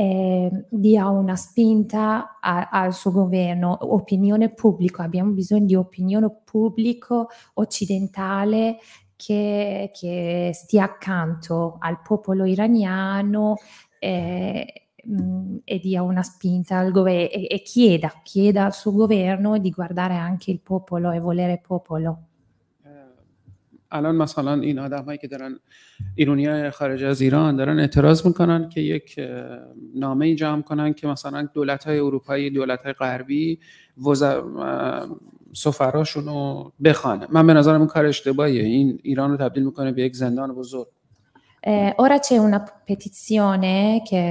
eh, dia una spinta a, al suo governo, opinione pubblica, abbiamo bisogno di opinione pubblica occidentale che, che, stia accanto al popolo iraniano eh, mh, mm, e dia una spinta al governo e, e chieda, chieda al suo governo di guardare anche il popolo e volere il popolo. الان مثلا این آدمهایی که دارن ایرونی خارج از ایران دارن اعتراض میکنن که یک نامه ای جمع کنن که مثلا دولت های اروپایی دولت های غربی وز... سفراشون رو بخوانه من به نظرم این کار اشتباهیه این ایران رو تبدیل میکنه به یک زندان بزرگ Eh, ora c'è una petizione che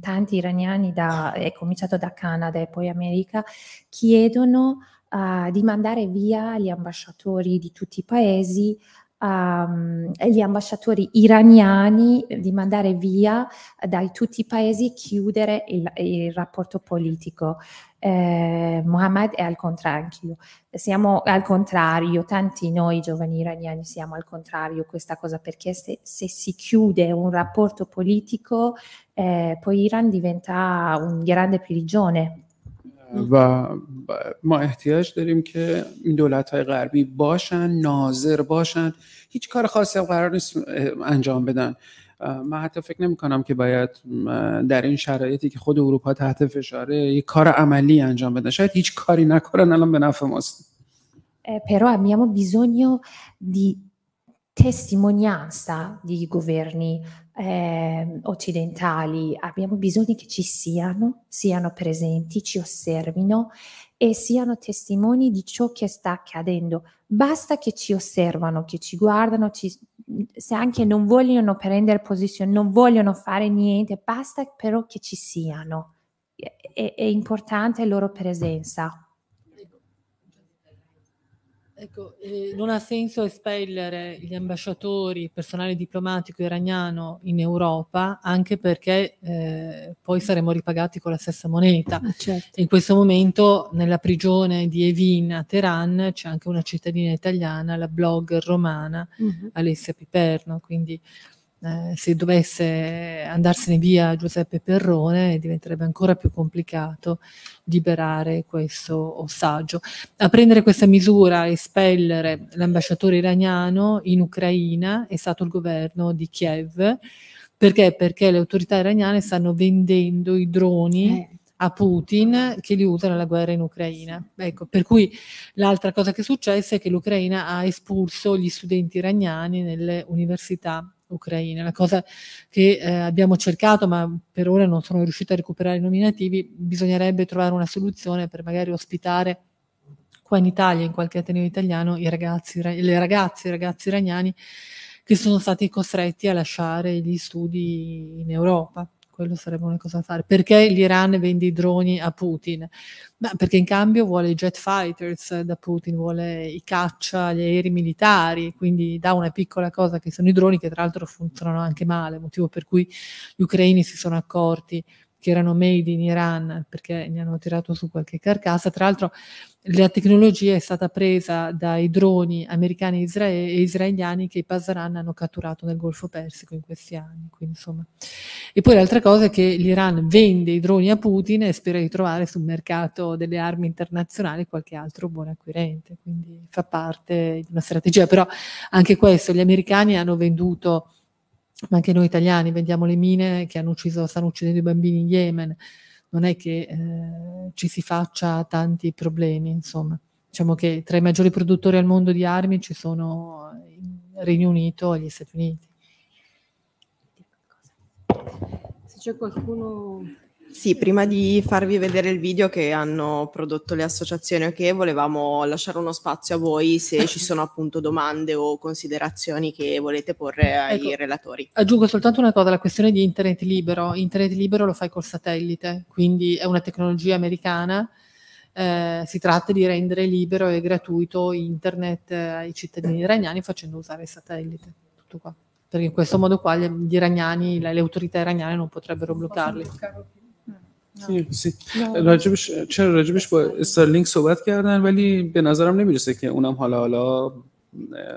tanti iraniani, da, è cominciato da Canada e poi America, chiedono uh, di mandare via gli ambasciatori di tutti i paesi, um, gli ambasciatori iraniani, eh, di mandare via eh, da tutti i paesi e chiudere il, il, rapporto politico. Eh, Mohammed è al contrario, siamo al contrario, tanti noi giovani iraniani siamo al contrario questa cosa perché se, se si chiude un rapporto politico eh, poi Iran diventa un grande prigione و ما احتیاج داریم که این دولت های غربی باشن ناظر باشن هیچ کار خاصی قرار نیست انجام بدن من حتی فکر نمی کنم که باید در این شرایطی که خود اروپا تحت فشاره یک کار عملی انجام بدن شاید هیچ کاری نکنن الان به نفع ماست پرو بیزونیو دی testimonianza di governi eh, occidentali, abbiamo bisogno che ci siano, siano presenti, ci osservino e siano testimoni di ciò che sta accadendo. Basta che ci osservano, che ci guardano, ci, se anche non vogliono prendere posizione, non vogliono fare niente, basta però che ci siano. è, è importante la loro presenza. Ecco, eh, non ha senso espellere gli ambasciatori, il personale diplomatico iraniano in Europa, anche perché eh, poi saremo ripagati con la stessa moneta. Ah, certo. In questo momento nella prigione di Evin a Teheran c'è anche una cittadina italiana, la blogger romana uh mhm. -huh. Alessia Piperno, quindi eh, se dovesse andarsene via Giuseppe Perrone diventerebbe ancora più complicato liberare questo ostaggio. A prendere questa misura, espellere l'ambasciatore iraniano in Ucraina, è stato il governo di Kiev, perché? Perché le autorità iraniane stanno vendendo i droni. Eh. a Putin che li usa nella guerra in Ucraina. Ecco, per cui l'altra cosa che è successa è che l'Ucraina ha espulso gli studenti iraniani nelle università ucraine. La cosa che eh, abbiamo cercato, ma per ora non sono riuscita a recuperare i nominativi, bisognerebbe trovare una soluzione per magari ospitare qua in Italia, in qualche ateneo italiano, i ragazzi, le ragazze, i ragazzi iraniani che sono stati costretti a lasciare gli studi in Europa quello sarebbe una cosa da fare. Perché l'Iran vende i droni a Putin? Ma perché in cambio vuole i jet fighters da Putin, vuole i caccia, gli aerei militari, quindi da una piccola cosa che sono i droni che tra l'altro funzionano anche male, motivo per cui gli ucraini si sono accorti che erano made in Iran perché ne hanno tirato su qualche carcassa. Tra l'altro la tecnologia è stata presa dai droni americani e israeliani che i Pasdaran hanno catturato nel Golfo Persico in questi anni. Quindi, e poi l'altra cosa è che l'Iran vende i droni a Putin e spera di trovare sul mercato delle armi internazionali qualche altro buon acquirente, quindi fa parte di una strategia. Però anche questo, gli americani hanno venduto ma anche noi italiani vendiamo le mine che ucciso, stanno uccidendo i bambini in Yemen, non è che eh, ci si faccia tanti problemi, insomma. Diciamo che tra i maggiori produttori al mondo di armi ci sono il eh, Regno Unito e gli Stati Uniti. Se c'è qualcuno sì, prima di farvi vedere il video che hanno prodotto le associazioni OK, volevamo lasciare uno spazio a voi se eh. ci sono appunto domande o considerazioni che volete porre ai ecco, relatori. Aggiungo soltanto una cosa, la questione di internet libero. Internet libero lo fai col satellite, quindi è una tecnologia americana. Eh, si tratta di rendere libero e gratuito internet eh, ai cittadini iraniani facendo usare il satellite. Tutto qua. Perché in questo modo qua gli, iraniani, le, le autorità iraniane non potrebbero bloccarli. راجبش چرا راجبش با استارلینک صحبت کردن ولی به نظرم نمیرسه که اونم حالا حالا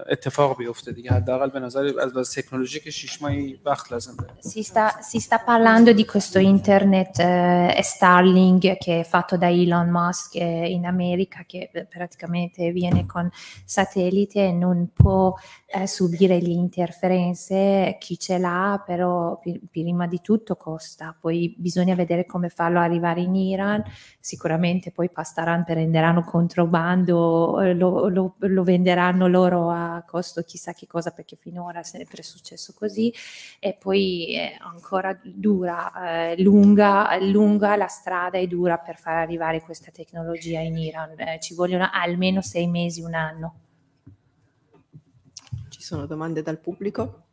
اتفاق بیفته دیگه حداقل به نظر از لحاظ تکنولوژیک شش ماهی وقت لازم داره si sta, si sta parlando di questo internet eh, Starlink che è fatto da Elon Musk eh, in America che eh, praticamente viene con satellite e non può eh, subire le interferenze chi ce l'ha però prima di tutto costa poi bisogna vedere come farlo arrivare in Iran sicuramente poi passeranno prenderanno contrabbando eh, lo, lo, lo venderanno loro loro a costo chissà che cosa, perché finora è sempre successo così, e poi è ancora dura, eh, lunga, lunga la strada è dura per far arrivare questa tecnologia in Iran. Eh, ci vogliono almeno sei mesi, un anno. Ci sono domande dal pubblico?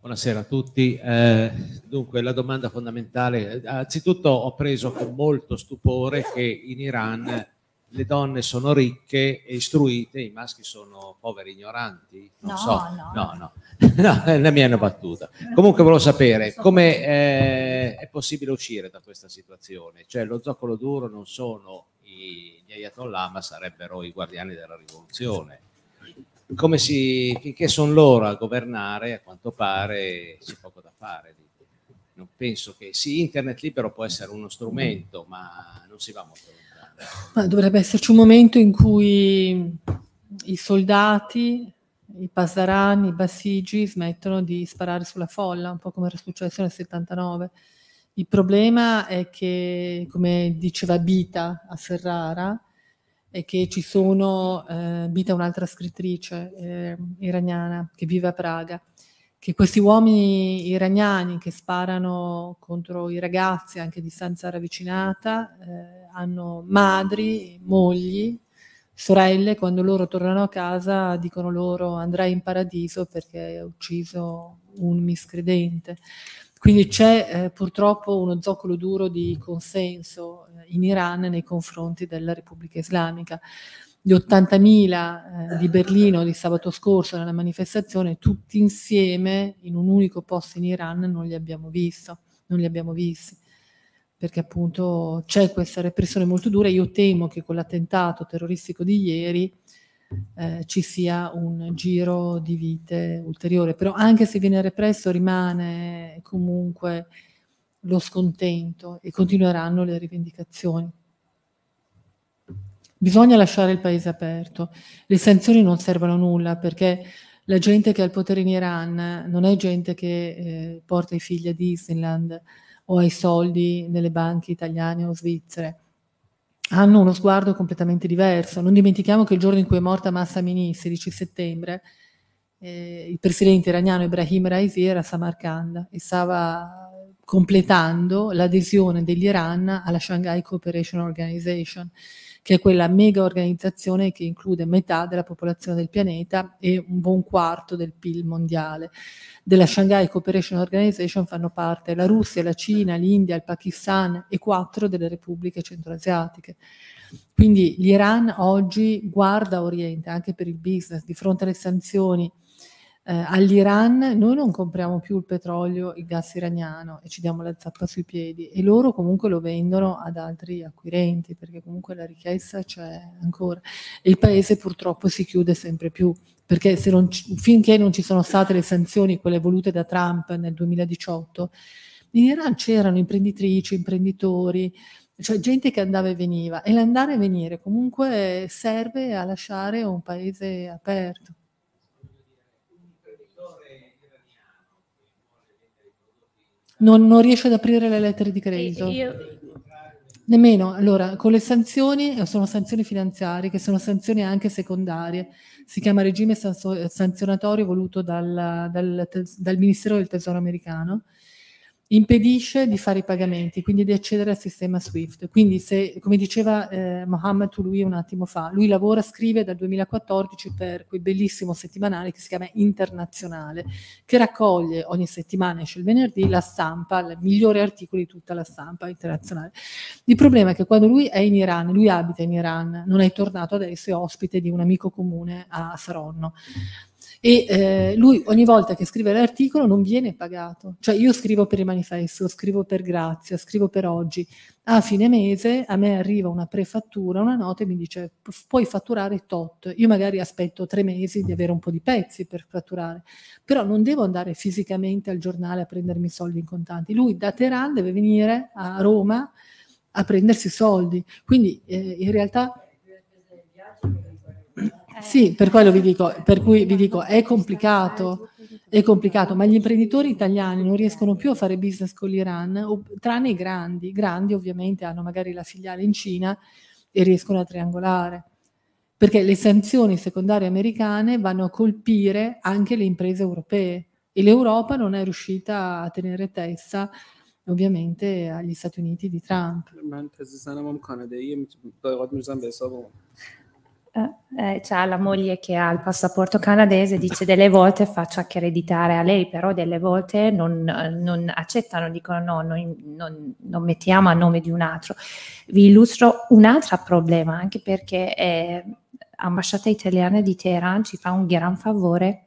Buonasera a tutti. Eh, dunque, la domanda fondamentale, eh, anzitutto ho preso con molto stupore che in Iran le donne sono ricche e istruite, i maschi sono poveri ignoranti. Non no, so. no, no, no. [laughs] è la mia è una battuta. Comunque volevo sapere come eh, è possibile uscire da questa situazione. Cioè, lo zoccolo duro non sono i, gli Ayatollah, ma sarebbero i guardiani della rivoluzione come si, finché sono loro a governare, a quanto pare c'è poco da fare. Non penso che sì, internet libero può essere uno strumento, ma non si va molto lontano. Ma dovrebbe esserci un momento in cui i soldati, i Pasarani, i bassigi smettono di sparare sulla folla, un po' come era successo nel 79. Il problema è che, come diceva Bita a Ferrara, e che ci sono, eh, Bita un'altra scrittrice eh, iraniana che vive a Praga, che questi uomini iraniani che sparano contro i ragazzi anche a distanza ravvicinata eh, hanno madri, mogli, sorelle, quando loro tornano a casa dicono loro andrai in paradiso perché hai ucciso un miscredente. Quindi c'è eh, purtroppo uno zoccolo duro di consenso eh, in Iran nei confronti della Repubblica Islamica. Gli 80.000 eh, di Berlino di sabato scorso nella manifestazione, tutti insieme in un unico posto in Iran, non li abbiamo, visto, non li abbiamo visti, perché appunto c'è questa repressione molto dura. Io temo che con l'attentato terroristico di ieri eh, ci sia un giro di vite ulteriore. Però anche se viene represso rimane comunque lo scontento e continueranno le rivendicazioni. Bisogna lasciare il paese aperto. Le sanzioni non servono a nulla perché la gente che ha il potere in Iran non è gente che eh, porta i figli a Disneyland o ha i soldi nelle banche italiane o svizzere hanno uno sguardo completamente diverso. Non dimentichiamo che il giorno in cui è morta Massa Amini, 16 settembre, eh, il presidente iraniano Ibrahim Raisi era a Samarkand e stava completando l'adesione dell'Iran alla Shanghai Cooperation Organization che è quella mega organizzazione che include metà della popolazione del pianeta e un buon quarto del PIL mondiale. Della Shanghai Cooperation Organization fanno parte la Russia, la Cina, l'India, il Pakistan e quattro delle repubbliche centroasiatiche. Quindi l'Iran oggi guarda Oriente anche per il business, di fronte alle sanzioni eh, all'Iran noi non compriamo più il petrolio, il gas iraniano e ci diamo la zappa sui piedi e loro comunque lo vendono ad altri acquirenti perché comunque la richiesta c'è ancora e il paese purtroppo si chiude sempre più perché non, finché non ci sono state le sanzioni, quelle volute da Trump nel 2018, in Iran c'erano imprenditrici, imprenditori, cioè gente che andava e veniva e l'andare e venire comunque serve a lasciare un paese aperto. Non, non riesce ad aprire le lettere di credito. Io... Nemmeno, allora, con le sanzioni, eh, sono sanzioni finanziarie, che sono sanzioni anche secondarie, si chiama regime sanzionatorio voluto dal, dal, dal Ministero del Tesoro americano, impedisce di fare i pagamenti, quindi di accedere al sistema SWIFT. Quindi se, come diceva eh, Mohammed lui un attimo fa, lui lavora, scrive dal 2014 per quel bellissimo settimanale che si chiama Internazionale, che raccoglie ogni settimana, esce il venerdì, la stampa, il migliore articolo di tutta la stampa internazionale. Il problema è che quando lui è in Iran, lui abita in Iran, non è tornato adesso, è ospite di un amico comune a Saronno e eh, lui ogni volta che scrive l'articolo non viene pagato, cioè io scrivo per il manifesto, scrivo per Grazia, scrivo per oggi, a fine mese a me arriva una prefattura, una nota e mi dice puoi fatturare tot, io magari aspetto tre mesi di avere un po' di pezzi per fatturare, però non devo andare fisicamente al giornale a prendermi soldi in contanti, lui da Teheran deve venire a Roma a prendersi soldi, quindi eh, in realtà... Sì, per quello vi dico, per cui vi dico, è complicato, è complicato, ma gli imprenditori italiani non riescono più a fare business con l'Iran, tranne i grandi. I grandi ovviamente hanno magari la filiale in Cina e riescono a triangolare, perché le sanzioni secondarie americane vanno a colpire anche le imprese europee e l'Europa non è riuscita a tenere testa ovviamente agli Stati Uniti di Trump eh, eh ha la moglie che ha il passaporto canadese, dice delle volte faccio anche a lei, però delle volte non, eh, non accettano, dicono no, noi non, non, mettiamo a nome di un altro. Vi illustro un altro problema, anche perché eh, l'ambasciata italiana di Teheran ci fa un gran favore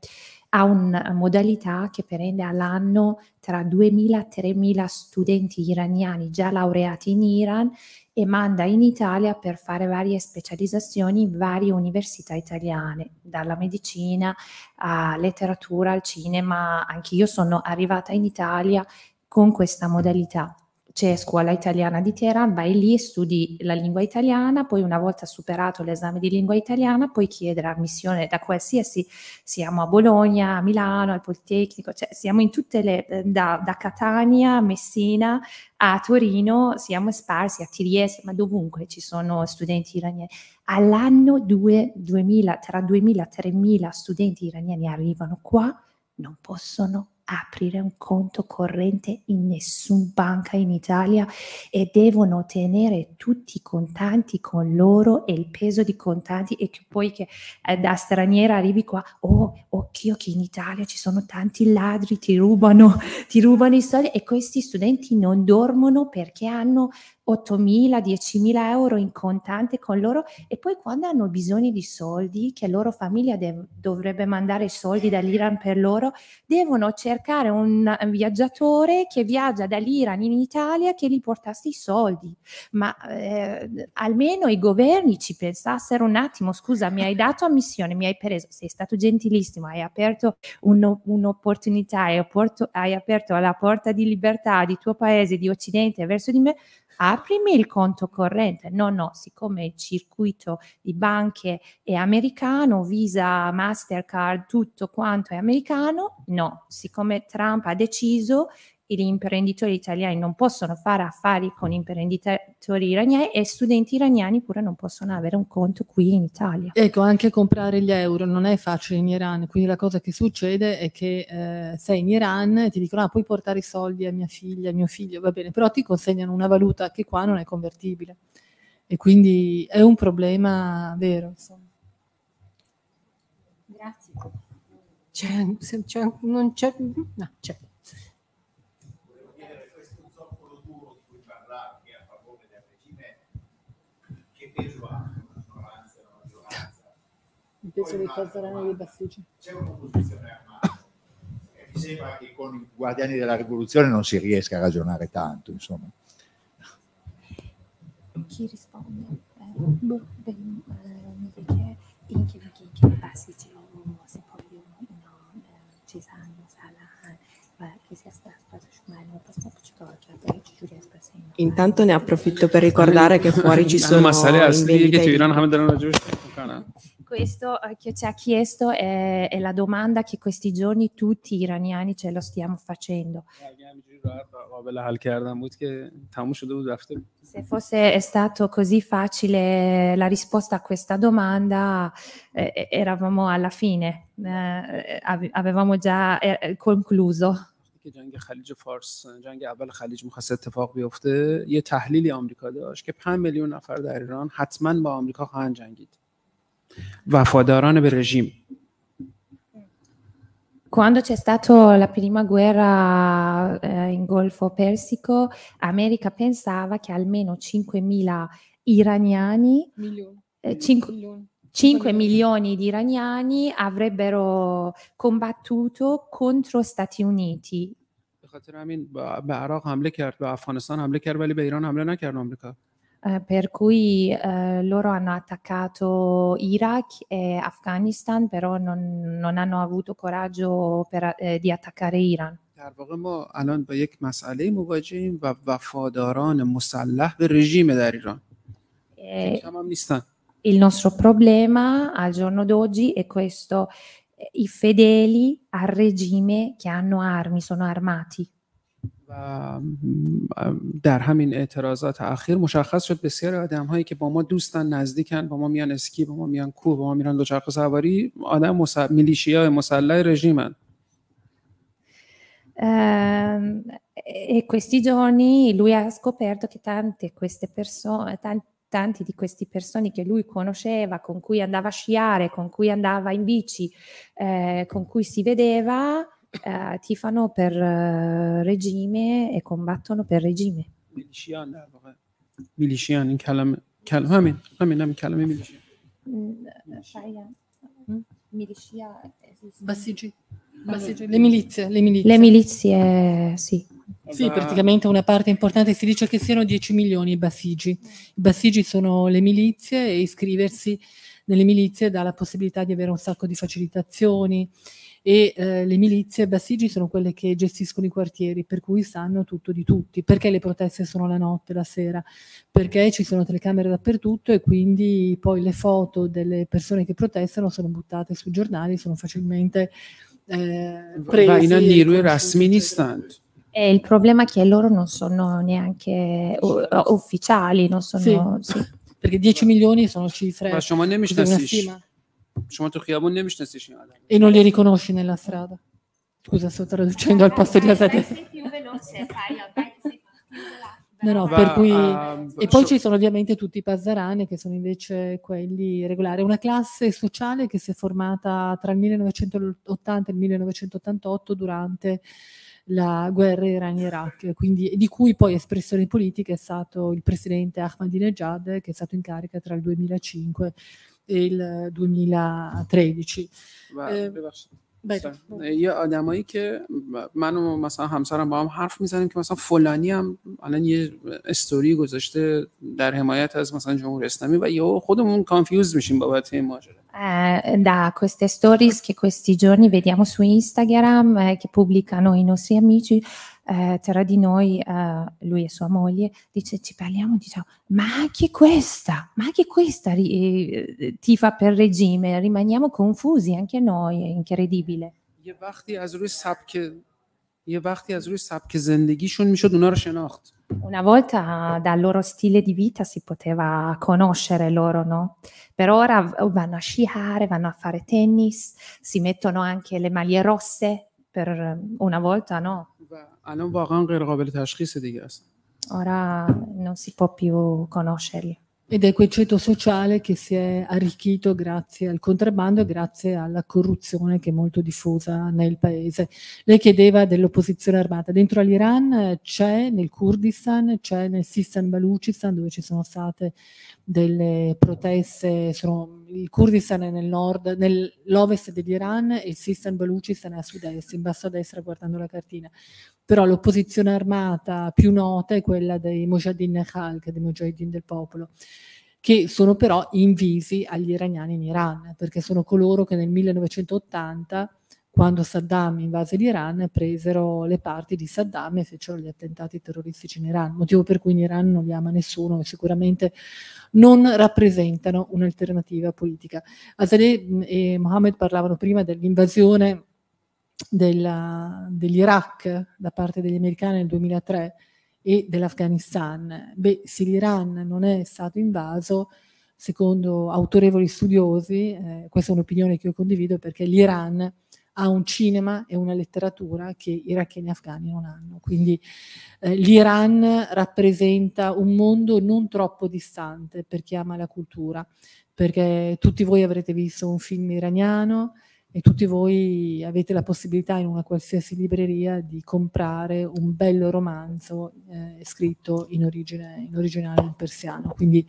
ha una modalità che prende all'anno tra 2.000 e 3.000 studenti iraniani già laureati in Iran e manda in Italia per fare varie specializzazioni in varie università italiane, dalla medicina a letteratura al cinema. Anch'io sono arrivata in Italia con questa modalità c'è scuola italiana di Teheran, vai lì, studi la lingua italiana, poi una volta superato l'esame di lingua italiana puoi chiedere ammissione da qualsiasi, siamo a Bologna, a Milano, al Politecnico, cioè siamo in tutte le, eh, da, da Catania, Messina a Torino, siamo sparsi a Trieste, ma dovunque ci sono studenti iraniani. All'anno due, 2000, tra 2.000 e 3.000 studenti iraniani arrivano qua, non possono aprire un conto corrente in nessuna banca in Italia e devono tenere tutti i contanti con loro e il peso di contanti e che poi che eh, da straniera arrivi qua, oh occhio che in Italia ci sono tanti ladri, ti rubano, ti rubano i soldi e questi studenti non dormono perché hanno 8.000, 10.000 euro in contante con loro e poi quando hanno bisogno di soldi, che loro famiglia dev- dovrebbe mandare soldi dall'Iran per loro, devono cercare un, viaggiatore che viaggia dall'Iran in Italia che gli portasse i soldi. Ma eh, almeno i governi ci pensassero un attimo, scusa, mi hai dato ammissione, mi hai preso, sei stato gentilissimo, hai aperto un, un'opportunità, hai, apporto, hai aperto la porta di libertà di tuo paese, di Occidente verso di me aprimi il conto corrente. No, no, siccome il circuito di banche è americano, Visa, Mastercard, tutto quanto è americano, no, siccome Trump ha deciso gli imprenditori italiani non possono fare affari con mm. imprenditori iraniani e studenti iraniani pure non possono avere un conto qui in Italia. Ecco, anche comprare gli euro non è facile in Iran, quindi la cosa che succede è che eh, sei in Iran e ti dicono ah, puoi portare i soldi a mia figlia, a mio figlio, va bene, però ti consegnano una valuta che qua non è convertibile e quindi è un problema vero. Insomma. Grazie. C'è, c'è, non c'è, no, c'è. invece di Casalano di Bassigi. C'è un'opposizione armata e eh, mi sembra che con i guardiani della rivoluzione non si riesca a ragionare tanto, insomma. Chi risponde? Eh, boh, ben, che inchi che che Bassigi o se poi io Sala, che sia stato cioè, Intanto ne approfitto per ricordare che fuori ci sono. Ma Sale, questo eh, che ci ha chiesto è, è, la domanda che questi giorni tutti gli iraniani ce lo stiamo facendo. Eh, Se fosse stato così facile la risposta a questa domanda, eh, eravamo alla fine, eh, avevamo già eh, concluso. که جنگ خلیج فارس جنگ اول خلیج میخواست اتفاق بیفته یه تحلیلی آمریکا داشت که 5 میلیون نفر در ایران حتما با آمریکا خواهند جنگید وفاداران به رژیم quando c'è stata la prima guerra eh, in Golfo Persico, America pensava che almeno 5.000 iraniani, eh, 5, milioni di iraniani avrebbero combattuto contro Stati Uniti. به خاطر همین به عراق حمله کرد به افغانستان حمله کرد ولی به ایران حمله نکرد آمریکا eh, per cui eh, loro hanno attaccato Iraq e Afghanistan, però non, non hanno avuto coraggio per, eh, di attaccare Iran. در واقع ما الان با یک مسئله مواجهیم و وفاداران مسلح به رژیم در ایران کم هم نیستن il nostro problema al giorno d'oggi è questo i fedeli al regime che hanno armi sono armati در همین اعتراضات اخیر مشخص شد بسیار آدم هایی که با ما دوستن نزدیکن با ما میان اسکی با ما میان کوه با ما میان دوچرخه سواری آدم مس... میلیشیا مسلح رژیمن e questi giorni lui ha scoperto che tante queste persone, tanti, tanti di queste persone che lui conosceva, con cui andava a sciare, con cui andava in bici, eh, con cui si vedeva, eh, tifano per eh, regime e combattono per regime. Milishian in واقع amen, amen, کلمه کلمه همین همین Bassigi. Le milizie, le milizie. Le milizie, sì. Sì, praticamente una parte importante, si dice che siano 10 milioni i bassigi. I bassigi sono le milizie e iscriversi nelle milizie dà la possibilità di avere un sacco di facilitazioni, e eh, le milizie Bassigi sono quelle che gestiscono i quartieri, per cui sanno tutto di tutti, perché le proteste sono la notte, la sera, perché ci sono telecamere dappertutto e quindi poi le foto delle persone che protestano sono buttate sui giornali, sono facilmente eh, prese. Vaino a dirlo in istante. E il problema è che loro non sono neanche ufficiali, non sono... Sì. Sì. Perché 10 milioni sono cifre... Lasciamo nemmeno una شما تو خیابون نمیشناسیش این آدم e non li riconosci nella strada scusa sto traducendo al posto di Asatessa No, no, Va, per cui... Um, e poi so... ci sono ovviamente tutti i pazzarani che sono invece quelli regolari. Una classe sociale che si è formata tra il 1980 e il 1988 durante la guerra Iran-Iraq, quindi, di cui poi espressione politica è stato il presidente Ahmadinejad che è stato in carica tra il 2005 e del 2013 و ehm, ببخشید بله. یه آدمایی که من و مثلا همسرم با هم حرف میزنیم که مثلا فلانی هم الان یه استوری گذاشته در حمایت از مثلا جمهوری اسلامی و یه خودمون کانفیوز میشیم بابت این ماجرا da queste stories che questi giorni vediamo su Instagram eh, che pubblicano i nostri amici eh, tra di noi, eh, lui e sua moglie, dice, ci parliamo, diciamo, ma anche questa, ma anche questa ri- eh, tifa per regime, rimaniamo confusi anche noi, è incredibile. Una volta dal loro stile di vita si poteva conoscere loro, no? Per ora vanno a sciare, vanno a fare tennis, si mettono anche le maglie rosse, per eh, una volta no. Ora non si può più conoscerli ed è quel ceto sociale che si è arricchito grazie al contrabbando e grazie alla corruzione che è molto diffusa nel paese. Lei chiedeva dell'opposizione armata. Dentro all'Iran eh, c'è, nel Kurdistan, c'è nel Sistan Baluchistan dove ci sono state delle proteste, sono, il Kurdistan è nel nord, nell'ovest dell'Iran e il Sistan Baluchistan è a sud-est, in basso a destra guardando la cartina però l'opposizione armata più nota è quella dei Mujahideen Khalq, dei Mujahideen del popolo, che sono però invisi agli iraniani in Iran, perché sono coloro che nel 1980 quando Saddam invase l'Iran, presero le parti di Saddam e fecero gli attentati terroristici in Iran, motivo per cui in Iran non li ama nessuno e sicuramente non rappresentano un'alternativa politica. Azadeh e Mohammed parlavano prima dell'invasione della, dell'Iraq da parte degli americani nel 2003 e dell'Afghanistan. Beh, se l'Iran non è stato invaso, secondo autorevoli studiosi, eh, questa è un'opinione che io condivido perché l'Iran ha un cinema e una letteratura che iracheni e afghani non hanno. Quindi eh, l'Iran rappresenta un mondo non troppo distante per chi ama la cultura, perché tutti voi avrete visto un film iraniano, e tutti voi avete la possibilità in una qualsiasi libreria di comprare un bello romanzo eh, scritto in, origine, in originale in persiano. Quindi,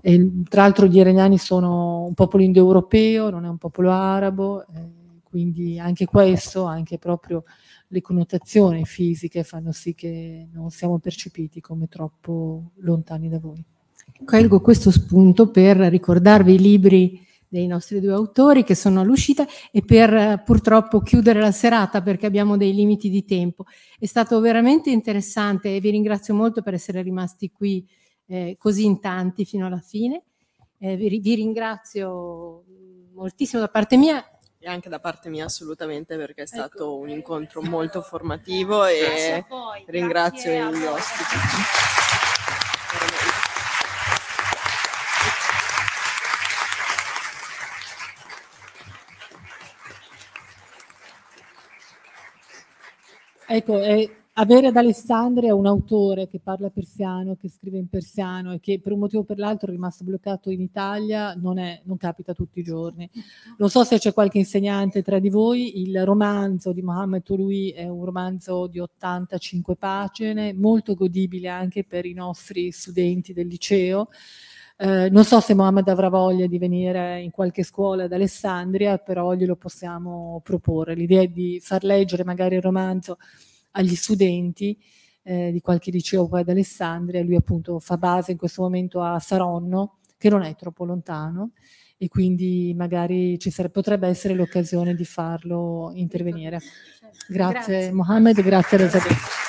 eh, tra l'altro gli iraniani sono un popolo indoeuropeo, non è un popolo arabo, eh, quindi anche questo, anche proprio le connotazioni fisiche fanno sì che non siamo percepiti come troppo lontani da voi. Colgo questo spunto per ricordarvi i libri dei nostri due autori che sono all'uscita e per eh, purtroppo chiudere la serata perché abbiamo dei limiti di tempo. È stato veramente interessante e vi ringrazio molto per essere rimasti qui eh, così in tanti fino alla fine. Eh, vi, vi ringrazio moltissimo da parte mia e anche da parte mia assolutamente perché è ecco. stato un incontro molto formativo e voi, ringrazio gli ospiti. Ecco, eh, avere ad Alessandria un autore che parla persiano, che scrive in persiano e che per un motivo o per l'altro è rimasto bloccato in Italia non, è, non capita tutti i giorni. Non so se c'è qualche insegnante tra di voi, il romanzo di Mohamed Tourui è un romanzo di 85 pagine, molto godibile anche per i nostri studenti del liceo. Eh, non so se Mohamed avrà voglia di venire in qualche scuola ad Alessandria, però glielo possiamo proporre. L'idea è di far leggere magari il romanzo agli studenti eh, di qualche liceo poi ad Alessandria, lui appunto fa base in questo momento a Saronno, che non è troppo lontano, e quindi magari ci sarebbe, potrebbe essere l'occasione di farlo intervenire. Certo. Grazie, grazie. Mohamed, grazie Elisabetta.